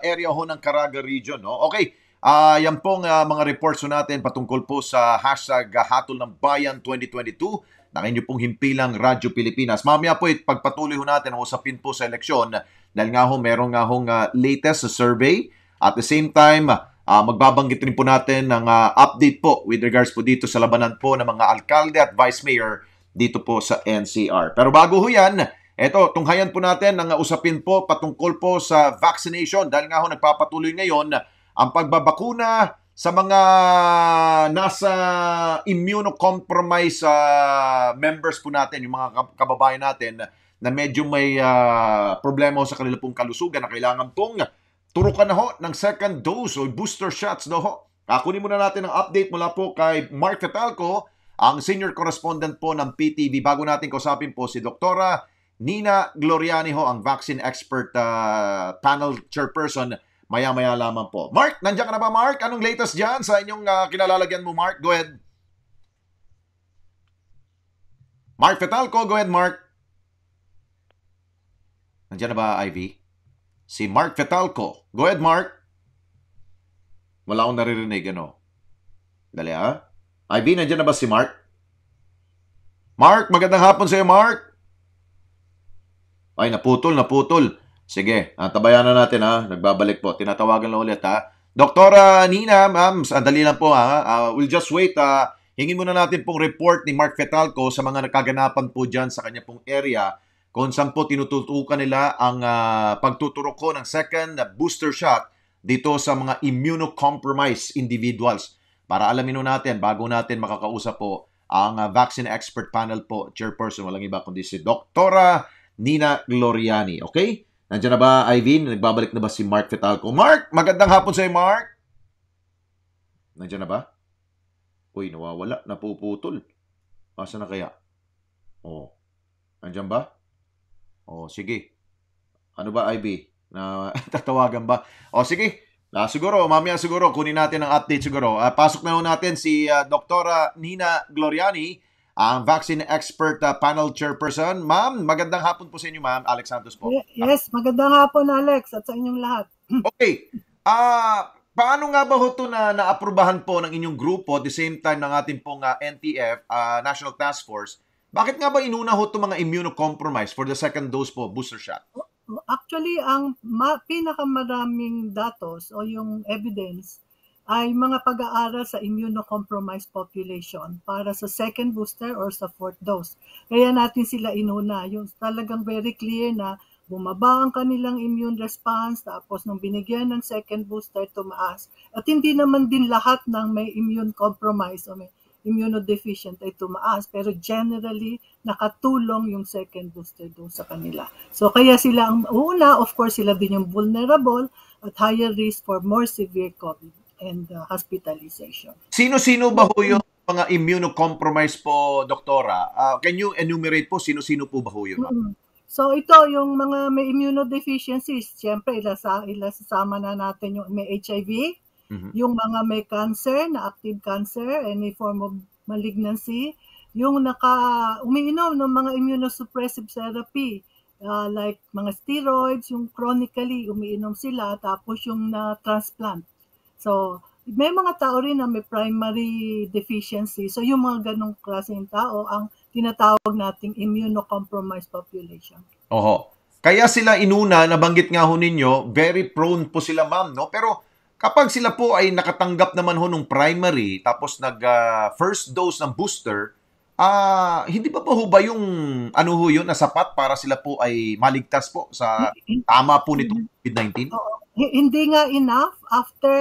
area ho ng Caraga Region. No? Okay, uh, yan pong uh, mga reports natin patungkol po sa hashtag ah, Hatol ng Bayan 2022 ng inyo pong himpilang Radyo Pilipinas. Mamaya po, pagpatuloy ho natin, usapin po sa eleksyon dahil nga ho, meron nga ho uh, latest survey at the same time, uh, magbabanggit rin po natin ng uh, update po with regards po dito sa labanan po ng mga alkalde at vice mayor dito po sa NCR. Pero bago ho yan, eto, tunghayan po natin ang usapin po patungkol po sa vaccination dahil nga ho nagpapatuloy ngayon ang pagbabakuna sa mga nasa immunocompromised uh, members po natin, yung mga kababayan natin na medyo may uh, problema sa kanila pong kalusugan na kailangan pong Turukan na ho ng second dose o booster shots na ho. Kakunin muna natin ang update mula po kay Mark Catalco, ang senior correspondent po ng PTV. Bago natin kausapin po si Doktora Nina Gloriani ho, ang vaccine expert uh, panel chairperson maya-maya lamang po. Mark, nandiyan ka na ba Mark? Anong latest dyan sa inyong uh, kinalalagyan mo Mark? Go ahead. Mark Catalco, go ahead Mark. Nandiyan na ba Ivy? si Mark Fetalco. Go ahead, Mark. Wala akong naririnig, ano? Dali, ha? IB, nandiyan na ba si Mark? Mark, magandang hapon sa'yo, Mark. Ay, naputol, naputol. Sige, ah, tabayan na natin, ha? Nagbabalik po. Tinatawagan lang ulit, ha? Doktora Nina, ma'am, sandali lang po, ha? Uh, we'll just wait, ha? Hingin muna natin pong report ni Mark Fetalco sa mga nakaganapan po dyan sa kanya pong area kung saan po tinututukan nila ang uh, pagtuturo ko ng second booster shot dito sa mga immunocompromised individuals. Para alamin nun natin, bago natin makakausap po ang ah, vaccine expert panel po, chairperson, walang iba kundi si Doktora Nina Gloriani. Okay? Nandiyan na ba, Ivin? Nagbabalik na ba si Mark Fetalco? Mark, magandang hapon sa'yo, Mark! Nandiyan na ba? Uy, nawawala. Napuputol. Asa na kaya? Oh. Nandiyan ba? O oh, sige. Ano ba IB? Na tatawagan ba? O oh, sige. Uh, siguro, mamaya siguro, kunin natin ang update siguro. Uh, pasok na natin si uh, ah, Dr. Ah, Nina Gloriani, ang vaccine expert uh, panel chairperson. Ma'am, magandang hapon po sa inyo, ma'am. Alex Santos po. Yes, magandang hapon, Alex, at sa inyong lahat. okay. Ah, uh, paano nga ba ho ito na naaprubahan po ng inyong grupo, the same time ng ating pong uh, NTF, uh, National Task Force, bakit nga ba inuna ho itong mga immunocompromised for the second dose po, booster shot? Actually, ang ma- pinakamaraming datos o yung evidence ay mga pag-aaral sa immunocompromised population para sa second booster or sa fourth dose. Kaya natin sila inuna. Yung talagang very clear na bumaba ang kanilang immune response tapos nung binigyan ng second booster tumaas at hindi naman din lahat ng may immune compromise o may immunodeficient ay tumaas. Pero generally, nakatulong yung second booster dose sa kanila. So kaya sila ang una, of course, sila din yung vulnerable at higher risk for more severe COVID and uh, hospitalization. Sino-sino ba ho yung mga immunocompromised po, doktora? Uh, can you enumerate po sino-sino po ba ho yun? Mm-hmm. So ito, yung mga may immunodeficiencies, siyempre sasama na natin yung may HIV, Mm-hmm. Yung mga may cancer, na active cancer, any form of malignancy, yung naka umiinom ng mga immunosuppressive therapy uh, like mga steroids, yung chronically umiinom sila tapos yung na transplant. So may mga tao rin na may primary deficiency. So yung mga ganong ng tao ang tinatawag nating immunocompromised population. Oho. Kaya sila inuna, nabanggit nga ho ninyo, very prone po sila ma'am, no? Pero Kapag sila po ay nakatanggap naman ho ng primary tapos nag uh, first dose ng booster, ah uh, hindi pa po ho ba yung ano ho yun na sapat para sila po ay maligtas po sa tama po nitong COVID-19? hindi nga enough after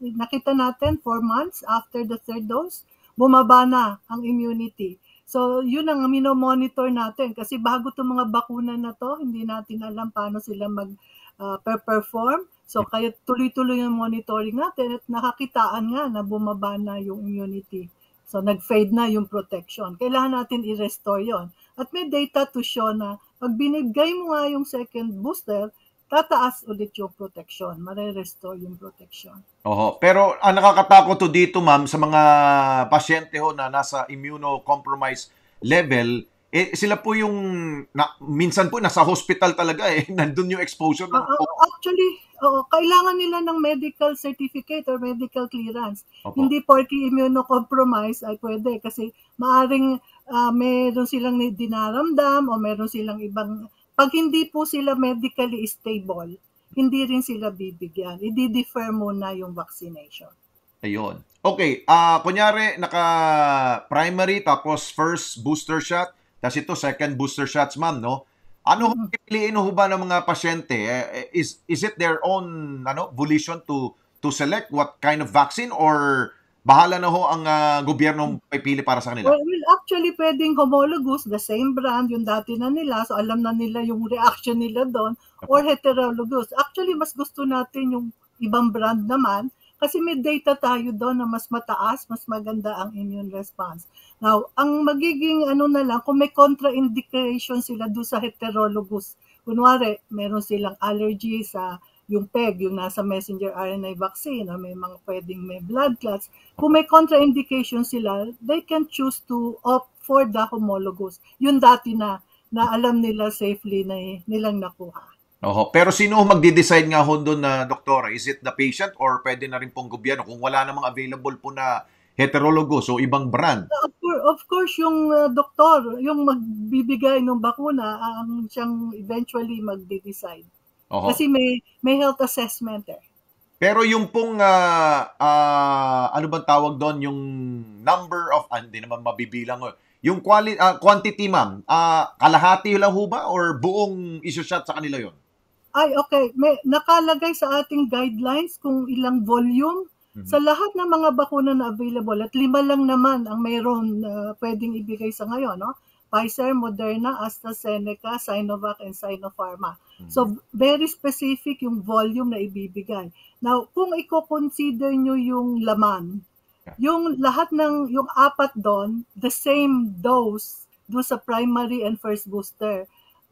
nakita natin 4 months after the third dose bumaba na ang immunity so yun ang mino-monitor natin kasi bago tong mga bakuna na to hindi natin alam paano sila mag uh, ah, perform So kaya tuloy-tuloy yung monitoring natin at nakakitaan nga na bumaba na yung immunity. So nag-fade na yung protection. Kailangan natin i-restore yon. At may data to show na pag binigay mo nga yung second booster, tataas ulit yung protection. Mare-restore yung protection. Oho. Pero ang nakakatakot to dito, ma'am, sa mga pasyente ho na nasa immunocompromised level, eh, sila po yung, na, minsan po nasa hospital talaga eh, nandun yung exposure. Ng... Uh, uh, actually, uh, kailangan nila ng medical certificate or medical clearance. Opo. Hindi porky immunocompromised ay pwede kasi maaring uh, meron silang dinaramdam o meron silang ibang, pag hindi po sila medically stable, hindi rin sila bibigyan. I-defer muna yung vaccination. Ayun. Okay, uh, kunyari naka primary tapos first booster shot, kasi ito, second booster shots, man, no? Ano hmm. pipiliin ho ba ng mga pasyente? Eh, is, is it their own ano, volition to to select what kind of vaccine or bahala na ho ang uh, gobyerno pipili para sa kanila? Well, actually, pwedeng homologous, the same brand, yung dati na nila, so alam na nila yung reaction nila doon, okay. or heterologous. Actually, mas gusto natin yung ibang brand naman kasi may data tayo doon na mas mataas, mas maganda ang immune response. Now, ang magiging ano na lang, kung may contraindication sila doon sa heterologous, kunwari, meron silang allergy sa yung PEG, yung nasa messenger RNA vaccine, or may mga pwedeng may blood clots, kung may contraindication sila, they can choose to opt for the homologous. Yung dati na, na alam nila safely na nilang nakuha. Oho. Pero sino magde-decide nga ho doon na doktor? Is it the patient or pwede na rin pong gobyerno kung wala namang available po na heterologo, so ibang brand? Of course, yung uh, doktor, yung magbibigay ng bakuna, ang um, siyang eventually magde-decide. Oho. Kasi may, may health assessment eh. Pero yung pong, uh, uh, ano bang tawag doon, yung number of, ah, hindi ah, naman mabibilang, oh. yung quali- uh, quantity ma'am, uh, kalahati lang ho ba or buong isoshot sa kanila yon? ay okay, may nakalagay sa ating guidelines kung ilang volume mm-hmm. sa lahat ng mga bakuna na available at lima lang naman ang mayroon na uh, pwedeng ibigay sa ngayon, no? Pfizer, Moderna, AstraZeneca, Sinovac, and Sinopharm. Mm-hmm. So, very specific yung volume na ibibigay. Now, kung i-consider nyo yung laman, yung lahat ng, yung apat doon, the same dose do sa primary and first booster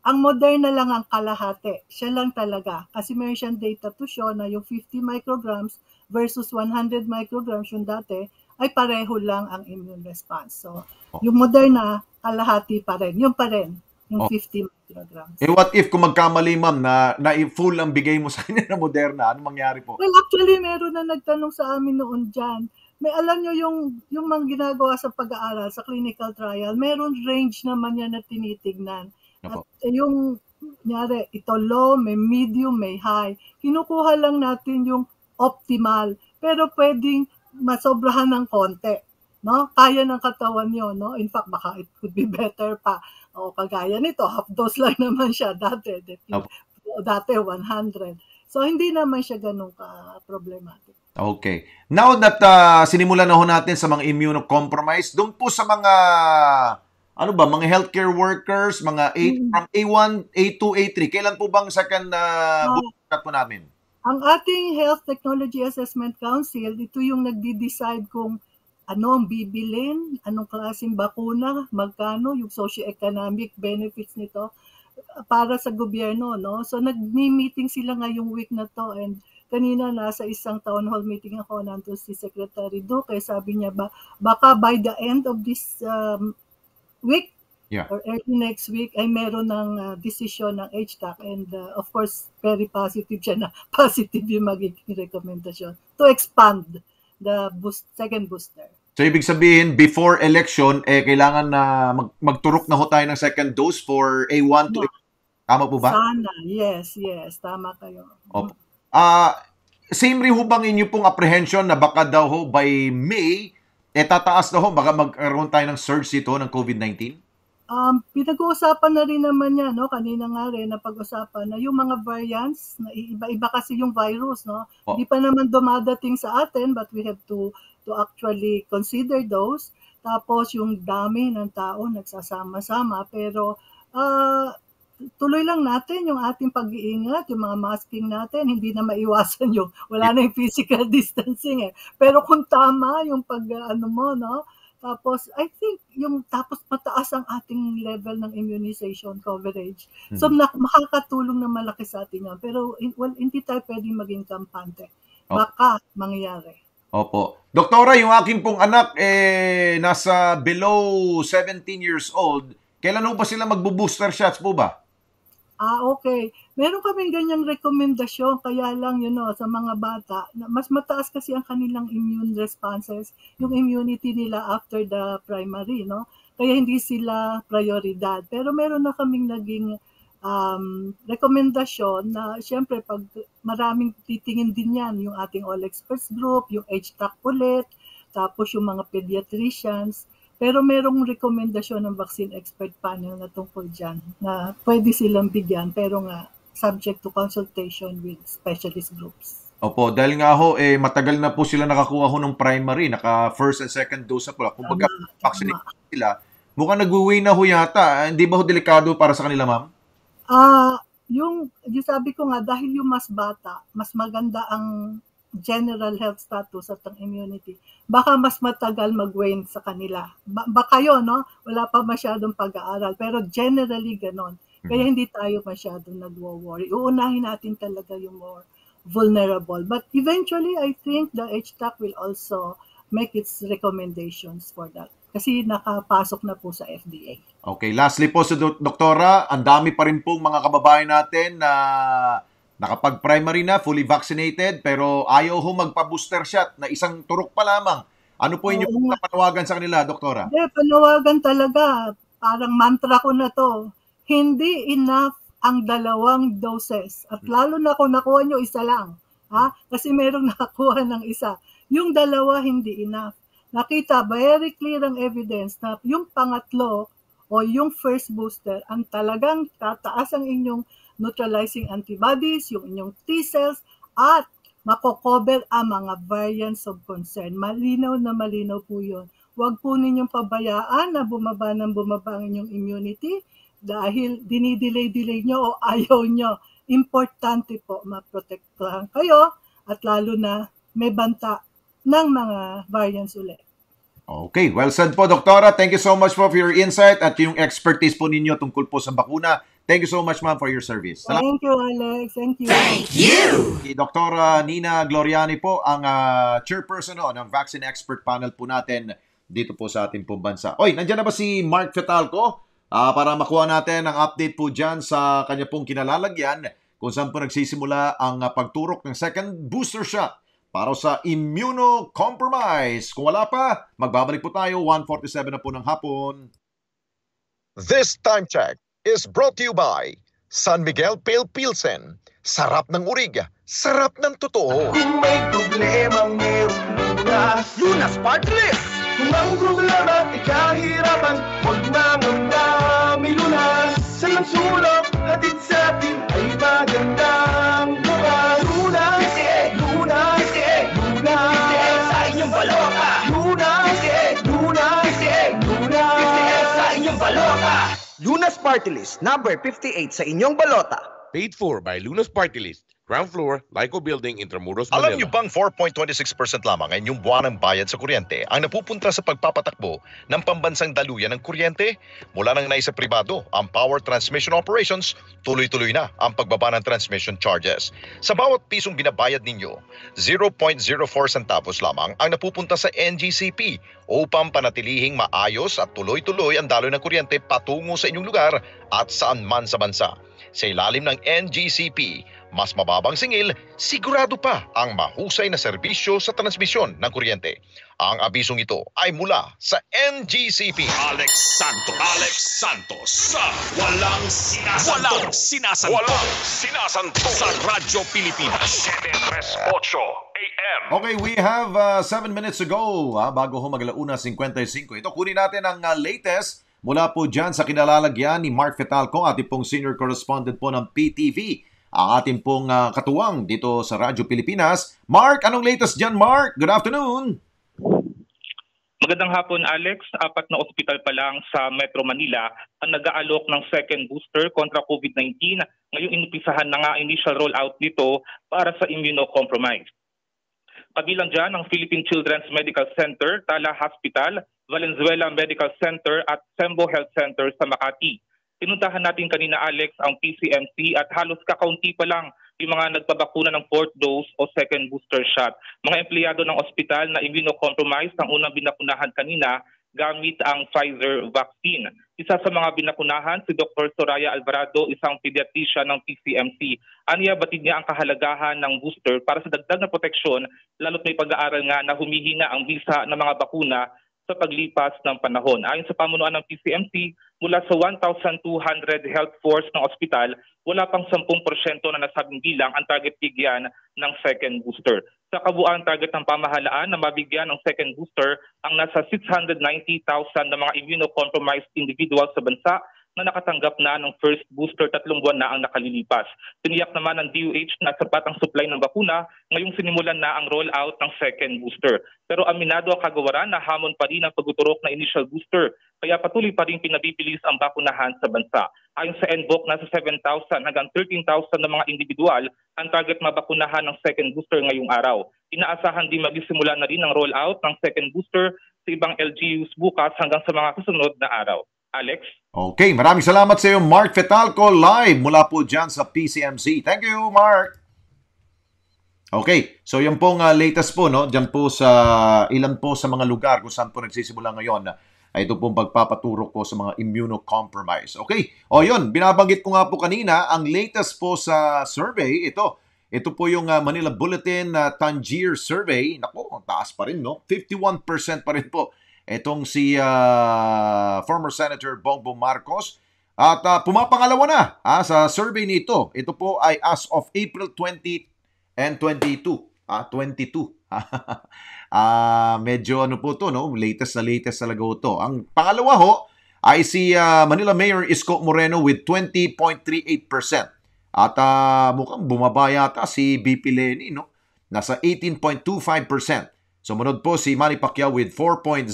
ang Moderna lang ang kalahati. Siya lang talaga. Kasi meron siyang data to show na yung 50 micrograms versus 100 micrograms yung dati ay pareho lang ang immune response. So, oh. yung Moderna, kalahati pa rin. Yung pa rin, yung oh. 50 micrograms. Eh what if kung magkamali ma'am na, na full ang bigay mo sa kanya na Moderna, ano mangyari po? Well actually meron na nagtanong sa amin noon diyan. May alam nyo yung, yung mga ginagawa sa pag-aaral, sa clinical trial, meron range naman yan na tinitignan. At yung, nyari, ito low, may medium, may high. Kinukuha lang natin yung optimal. Pero pwedeng masobrahan ng konti. No? Kaya ng katawan yon no? In fact, baka it could be better pa. O kagaya nito, half dose lang naman siya dati. Opo. Dati 100. So hindi naman siya ganun ka problematic. Okay. Now that uh, ah, sinimula na ho natin sa mga immunocompromised, doon po sa mga ano ba, mga healthcare workers, mga A, mm from A1, A2, A3. Kailan po bang second uh, ah, ah. bukas po namin? Ang ating Health Technology Assessment Council, ito yung nagde decide kung ano ang bibilin, anong klaseng bakuna, magkano, yung socio-economic benefits nito ah, para sa gobyerno. No? So nag-meeting sila ngayong week na to and kanina nasa isang town hall meeting ako nandun si Secretary Duque. Sabi niya ba, baka by the end of this um, week yeah. or early next week ay meron ng uh, ah, decision ng HTAC and uh, of course very positive siya na positive yung magiging recommendation to expand the boost, second booster. So ibig sabihin before election eh kailangan na mag, magturok na ho tayo ng second dose for A1 to yeah. Tama po ba? Sana, yes, yes, tama kayo. Opo. uh, same rin ho bang inyo pong apprehension na baka daw ho by May eh tataas na ho, baka magkaroon tayo ng surge dito ng COVID-19? Um, pinag-uusapan na rin naman yan, no? kanina nga rin napag-usapan na yung mga variants, na iba-iba kasi yung virus, no? Oh. Hindi pa naman dumadating sa atin but we have to to actually consider those. Tapos yung dami ng tao nagsasama-sama pero uh, tuloy lang natin yung ating pag-iingat, yung mga masking natin, hindi na maiwasan yung wala na yung physical distancing eh. Pero kung tama yung pag ah, ano mo, no? Tapos I think yung tapos mataas ang ating level ng immunization coverage. Mm-hmm. So hmm. na, makakatulong na malaki sa atin yan. Pero well, hindi tayo pwedeng maging kampante. Oh. Baka oh. mangyari. Opo. Doktora, yung akin pong anak eh nasa below 17 years old, kailan po ba sila magbo-booster shots po ba? Ah, okay. Meron kaming ganyang rekomendasyon, kaya lang, you know, sa mga bata, mas mataas kasi ang kanilang immune responses, yung immunity nila after the primary, no? Kaya hindi sila prioridad. Pero meron na kaming naging um, rekomendasyon na siyempre pag maraming titingin din yan, yung ating all experts group, yung age HTAC ulit, tapos yung mga pediatricians, pero merong rekomendasyon ng vaccine expert panel na tungkol dyan na pwede silang bigyan pero nga subject to consultation with specialist groups. Opo, dahil nga ho, eh, matagal na po sila nakakuha ho ng primary, naka first and second dose na po. Kung baga, vaccinated sila, mukhang nag na ho yata. Ah, hindi ba ho delikado para sa kanila, ma'am? Ah, uh, yung, yung sabi ko nga, dahil yung mas bata, mas maganda ang general health status at ang immunity, baka mas matagal mag-wane sa kanila. Ba- baka yun, no? Wala pa masyadong pag-aaral. Pero generally, ganon. Kaya mm-hmm. hindi tayo masyadong nagwo-worry. Uunahin natin talaga yung more vulnerable. But eventually, I think the HTAC will also make its recommendations for that. Kasi nakapasok na po sa FDA. Okay, lastly po sa doktora, ang dami pa rin pong mga kababayan natin na Nakapag-primary na, fully vaccinated, pero ayaw ho magpa-booster shot na isang turok pa lamang. Ano po inyong oh, panawagan sa kanila, Doktora? Hindi, yeah, panawagan talaga. Parang mantra ko na to. Hindi enough ang dalawang doses. At hmm. lalo na kung nakuha nyo isa lang. Ha? Kasi merong nakakuha ng isa. Yung dalawa, hindi enough. Nakita, very clear ang evidence na yung pangatlo o yung first booster ang talagang tataas ang inyong neutralizing antibodies, yung inyong T cells, at makocover ang mga variants of concern. Malinaw na malinaw po yun. Huwag po ninyong pabayaan na bumaba ng bumaba ang inyong immunity dahil dinidelay-delay nyo o ayaw nyo. Importante po maprotektahan kayo at lalo na may banta ng mga variants ulit. Okay, well said po, Doktora. Thank you so much po for your insight at yung expertise po ninyo tungkol po sa bakuna. Thank you so much, ma'am, for your service. Salamat. Thank you, Alex. Thank you. Thank you! Si Dr. Ah, Nina Gloriani po, ang uh, chairperson no, oh, ng Vaccine Expert Panel po natin dito po sa ating pong Oy, nandiyan na ba si Mark Fetalco? Uh, ah, para makuha natin ang update po dyan sa kanya pong kinalalagyan kung saan po nagsisimula ang pagturok ng second booster shot para sa immunocompromise. Kung wala pa, magbabalik po tayo 1.47 na po ng hapon. This time check is brought to you by San Miguel Pale Pilsen. Sarap ng uriga, sarap ng totoo. Kung may problema, merong lunas. Lunas Partless! Kung ang problema, ikahirapan, huwag nang ang dami lunas. Sa lang sulat, hatid sa atin ay maganda. Party List number 58 sa inyong balota. Paid for by Lunas Party List. Ground floor, LICO Building, Intramuros, Manila. Alam niyo bang 4.26% lamang ay yung buwan ng bayad sa kuryente ang napupunta sa pagpapatakbo ng pambansang daluyan ng kuryente? Mula nang naisa pribado ang power transmission operations, tuloy-tuloy na ang pagbaba ng transmission charges. Sa bawat pisong binabayad ninyo, 0.04 centavos lamang ang napupunta sa NGCP upang panatilihing maayos at tuloy-tuloy ang daloy ng kuryente patungo sa inyong lugar at saan man sa bansa. Sa ilalim ng NGCP, mas mababang singil, sigurado pa ang mahusay na serbisyo sa transmisyon ng kuryente. Ang abisong ito ay mula sa NGCP. Alex Santos. Alex Santos. Sa walang sinasanto. Walang sinasanto. Walang sinasanto. Sa Radyo Pilipinas. 738. Okay, we have uh, 7 minutes ago ah, bago ho maglauna 55. Ito, kunin natin ang uh, latest mula po dyan sa kinalalagyan ni Mark Fetalco, ating pong senior correspondent po ng PTV ang ating pong uh, katuwang dito sa Radyo Pilipinas. Mark, anong latest dyan, Mark? Good afternoon! Magandang hapon, Alex. Apat na ospital pa lang sa Metro Manila ang nag-aalok ng second booster kontra COVID-19. Ngayong inupisahan na nga initial rollout nito para sa immunocompromised. Kabilang dyan ang Philippine Children's Medical Center, Tala Hospital, Valenzuela Medical Center at Sembo Health Center sa Makati. Pinuntahan natin kanina Alex ang PCMC at halos kakaunti pa lang yung mga nagpabakuna ng fourth dose o second booster shot. Mga empleyado ng ospital na immunocompromised ang unang binakunahan kanina gamit ang Pfizer vaccine. Isa sa mga binakunahan si Dr. Soraya Alvarado, isang pediatrician ng PCMC. Aniya batid niya ang kahalagahan ng booster para sa dagdag na proteksyon lalo't may pag-aaral nga na humihina ang bisa ng mga bakuna sa paglipas ng panahon. Ayon sa pamunuan ng PCMC, mula sa 1,200 health force ng ospital, wala pang 10% na nasabing bilang ang target bigyan ng second booster. Sa kabuuan target ng pamahalaan na mabigyan ng second booster ang nasa 690,000 na mga immunocompromised individuals sa bansa na nakatanggap na ng first booster tatlong buwan na ang nakalilipas. Tiniyak naman ng DOH na sapat ang supply ng bakuna, ngayong sinimulan na ang rollout ng second booster. Pero aminado ang kagawaran na hamon pa rin ang paguturok na initial booster, kaya patuloy pa rin pinabibilis ang bakunahan sa bansa. Ayon sa NBOC, nasa 7,000 hanggang 13,000 na mga individual ang target mabakunahan ng second booster ngayong araw. Inaasahan din magsisimula na rin ang rollout ng second booster sa ibang LGUs bukas hanggang sa mga susunod na araw. Alex. Okay, maraming salamat sa iyo Mark Fetalco live mula po dyan sa PCMC. Thank you Mark. Okay, so yan pong uh, ah, latest po no, diyan po sa ilan po sa mga lugar kung saan po nagsisimula ngayon ah, ay ito pong pagpapaturo ko sa mga immunocompromised. Okay, o yun, binabanggit ko nga po kanina, ang latest po sa survey, ito, ito po yung uh, Manila Bulletin uh, Tangier Survey. Nako, ang taas pa rin, no? 51% pa rin po Etong si uh, former Senator Bongbong Marcos. At uh, pumapangalawa na ha, ah, sa survey nito. Ito po ay as of April 20 and 22. Ah, 22. ah, medyo ano po to, no? Latest na latest talaga to. Ang pangalawa ho ay si uh, Manila Mayor Isko Moreno with 20.38%. At uh, mukhang bumaba yata si VP Leni, no? Nasa 18.25%. Sumunod po si Manny Pacquiao with 4.04%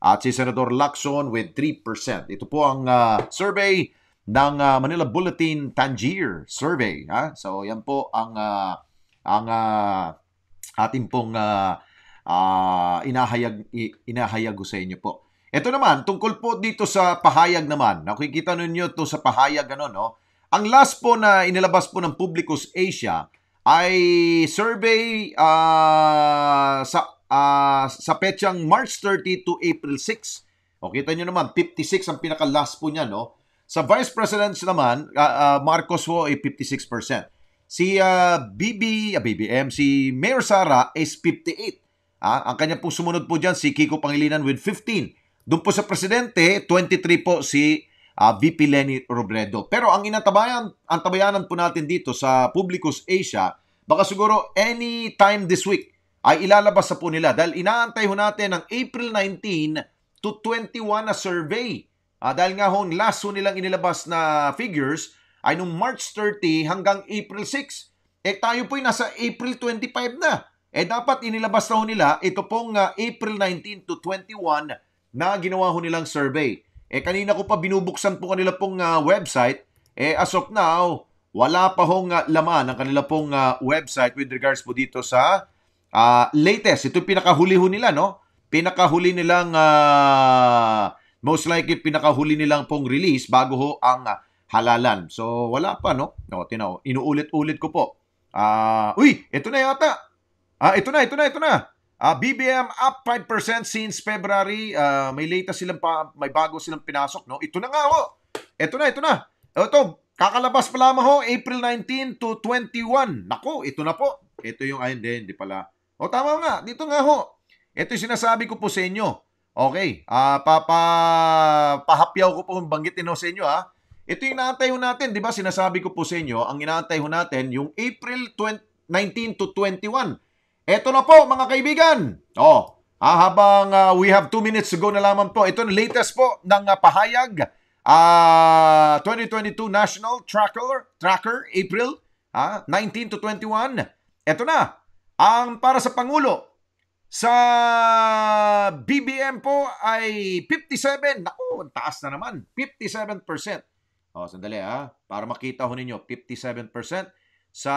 at si Senator Lacson with 3%. Ito po ang uh, survey ng uh, Manila Bulletin Tangier survey, ha? So yan po ang uh, ang uh, ating pong uh, uh, inahayag inahayag sa inyo po. Ito naman tungkol po dito sa pahayag naman. Nakikita niyo to sa pahayag ano no. Ang last po na inilabas po ng Publicus Asia ay survey uh, sa uh, sa petsang March 30 to April 6. O kita niyo naman, 56 ang pinaka-last po niya, no? Sa Vice President naman, uh, uh, Marcos po ay 56%. Si uh, BB, uh, BBM, si Mayor Sara is 58. Ah, ang kanya pong sumunod po diyan si Kiko Pangilinan with 15. Doon po sa presidente, 23 po si uh, ah, VP Lenny Robredo. Pero ang inatabayan, ang tabayanan po natin dito sa Publicus Asia, baka siguro any time this week ay ilalabas sa po nila dahil inaantay ho natin ang April 19 to 21 na survey. Uh, dahil nga hong last ho nilang inilabas na figures ay nung March 30 hanggang April 6. Eh tayo po'y nasa April 25 na. Eh dapat inilabas na ho nila ito pong uh, April 19 to 21 na ginawa ho nilang survey. Eh kanina ko pa binubuksan po kanila pong uh, website. Eh as of now, wala pa hong uh, laman ang kanila pong uh, website with regards po dito sa uh, latest. Ito pinakahuli ho nila, no? Pinakahuli nilang uh, most likely pinakahuli nilang pong release bago ho ang uh, halalan. So wala pa, no? No, tinaw. Inuulit-ulit ko po. Ah, uh, uy, ito na yata. Ah, ito na, ito na, ito na. Uh, ah, BBM up 5% since February. Uh, may latest silang pa, may bago silang pinasok, no? Ito na nga ho. Oh. Ito na, ito na. Oh, ito, kakalabas pa lamang ho oh, April 19 to 21. Nako, ito na po. Ito yung ayun din, hindi pala. O tama nga, dito nga ho. Ito yung sinasabi ko po sa inyo. Okay, uh, papa pahapyaw ko po banggitin ho sa inyo ha. Ito yung inaantay ho natin, 'di ba? Sinasabi ko po sa inyo, ang inaantay ho natin yung April 20, 19 to 21 ito na po mga kaibigan. Oh, ah, habang uh, we have two minutes to go na lamang po, ito na latest po ng uh, pahayag uh, ah, 2022 National Tracker, Tracker April uh, 19 to 21. Ito na, ang para sa Pangulo. Sa BBM po ay 57. Naku, ang taas na naman. 57%. Oh, sandali ah. Para makita ho ninyo, 57%. Sa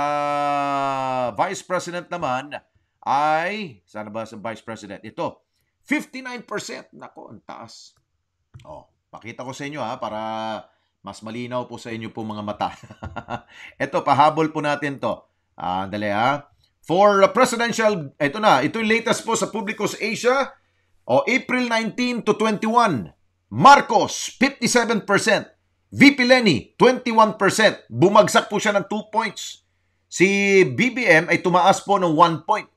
Vice President naman, ay, sana ba sa Vice President? Ito, 59%. Nako, ang taas. Oh, pakita ko sa inyo ha, para mas malinaw po sa inyo po mga mata. ito, pahabol po natin to. Ah, dali ha. For presidential, ito na, ito yung latest po sa Publicos Asia. O, oh, April 19 to 21. Marcos, 57%. VP Lenny, 21%. Bumagsak po siya ng 2 points. Si BBM ay tumaas po ng 1 point.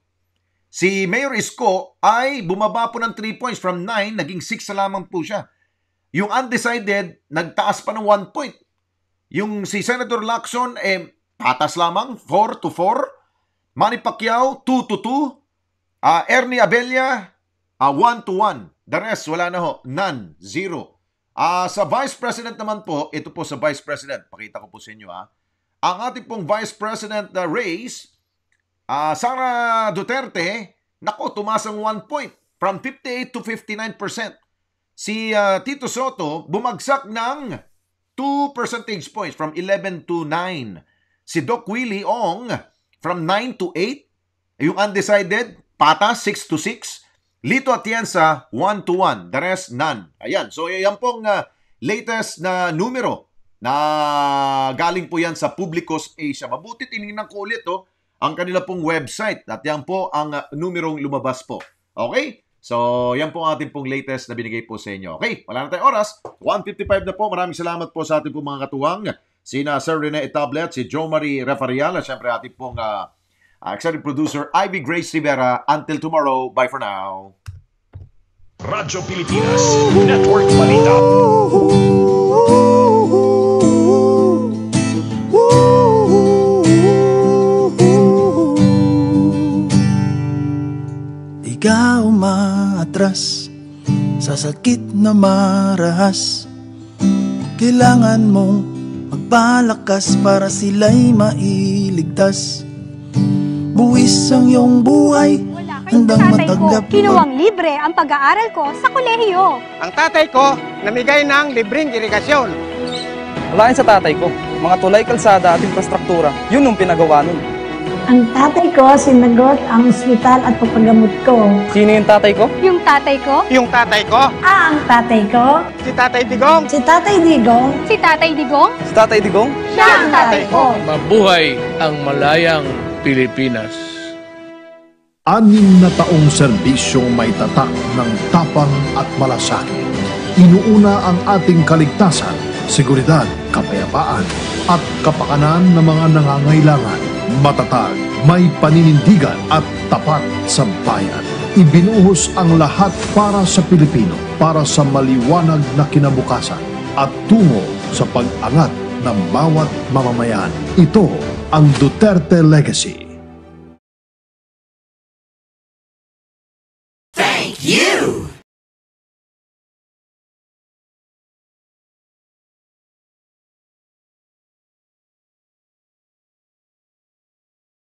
Si Mayor Isko ay bumaba po ng 3 points from 9, naging 6 na lamang po siya. Yung undecided, nagtaas pa ng 1 point. Yung si Senator Lacson, eh, patas lamang, 4 to 4. Manny Pacquiao, 2 to 2. Uh, ah, Ernie Abella, uh, ah, 1 to 1. The rest, wala na ho. None. Zero. Uh, sa Vice President naman po, ito po sa Vice President. Pakita ko po sa inyo ha. Ang ating pong Vice President na race, Uh, Sara Duterte, nako, tumaas ang 1 point from 58 to 59%. Si uh, Tito Soto bumagsak ng 2 percentage points from 11 to 9. Si Doc Willie Ong from 9 to 8. Yung undecided, Pata 6 to 6. Lito Atienza 1 to 1. The rest none. Ayan. So yan pong uh, ah, latest na numero na galing po yan sa Publicos Asia. Mabuti tinignan ko ulit oh, ang kanila pong website at yan po ang ah, numerong lumabas po. Okay? So, yan po ang ating pong latest na binigay po sa inyo. Okay, wala na tayong oras. 1.55 na po. Maraming salamat po sa ating pong mga katuwang. Sina Sir Rene Etablet, si Joe Marie Refarial, at syempre ating pong uh, executive producer Ivy Grace Rivera. Until tomorrow, bye for now. Radyo Pilipinas, Network Balita. oras sa sakit na marahas Kailangan mong magpalakas para sila'y mailigtas Buwis ang iyong buhay, handang matanggap Kinuwang libre ang pag-aaral ko sa kolehiyo Ang tatay ko, namigay ng libreng irigasyon Alain sa tatay ko, mga tulay, kalsada at infrastruktura, yun ang pinagawa nun ang tatay ko sinagot ang ospital at pagpagamot ko. Sino yung tatay ko? Yung tatay ko? Yung tatay ko? Ah, ang tatay ko. Si Tatay Digong? Si Tatay Digong. Si Tatay Digong? Si Tatay Digong? Siya ang tatay ko. Mabuhay ang malayang Pilipinas. Anim na taong serbisyong may tatak ng tapang at malasakit. Inuuna ang ating kaligtasan, seguridad, kapayapaan at kapakanan ng mga nangangailangan matatag, may paninindigan at tapat sa bayan. Ibinuhos ang lahat para sa Pilipino, para sa maliwanag na kinabukasan at tungo sa pag-angat ng bawat mamamayan. Ito ang Duterte Legacy.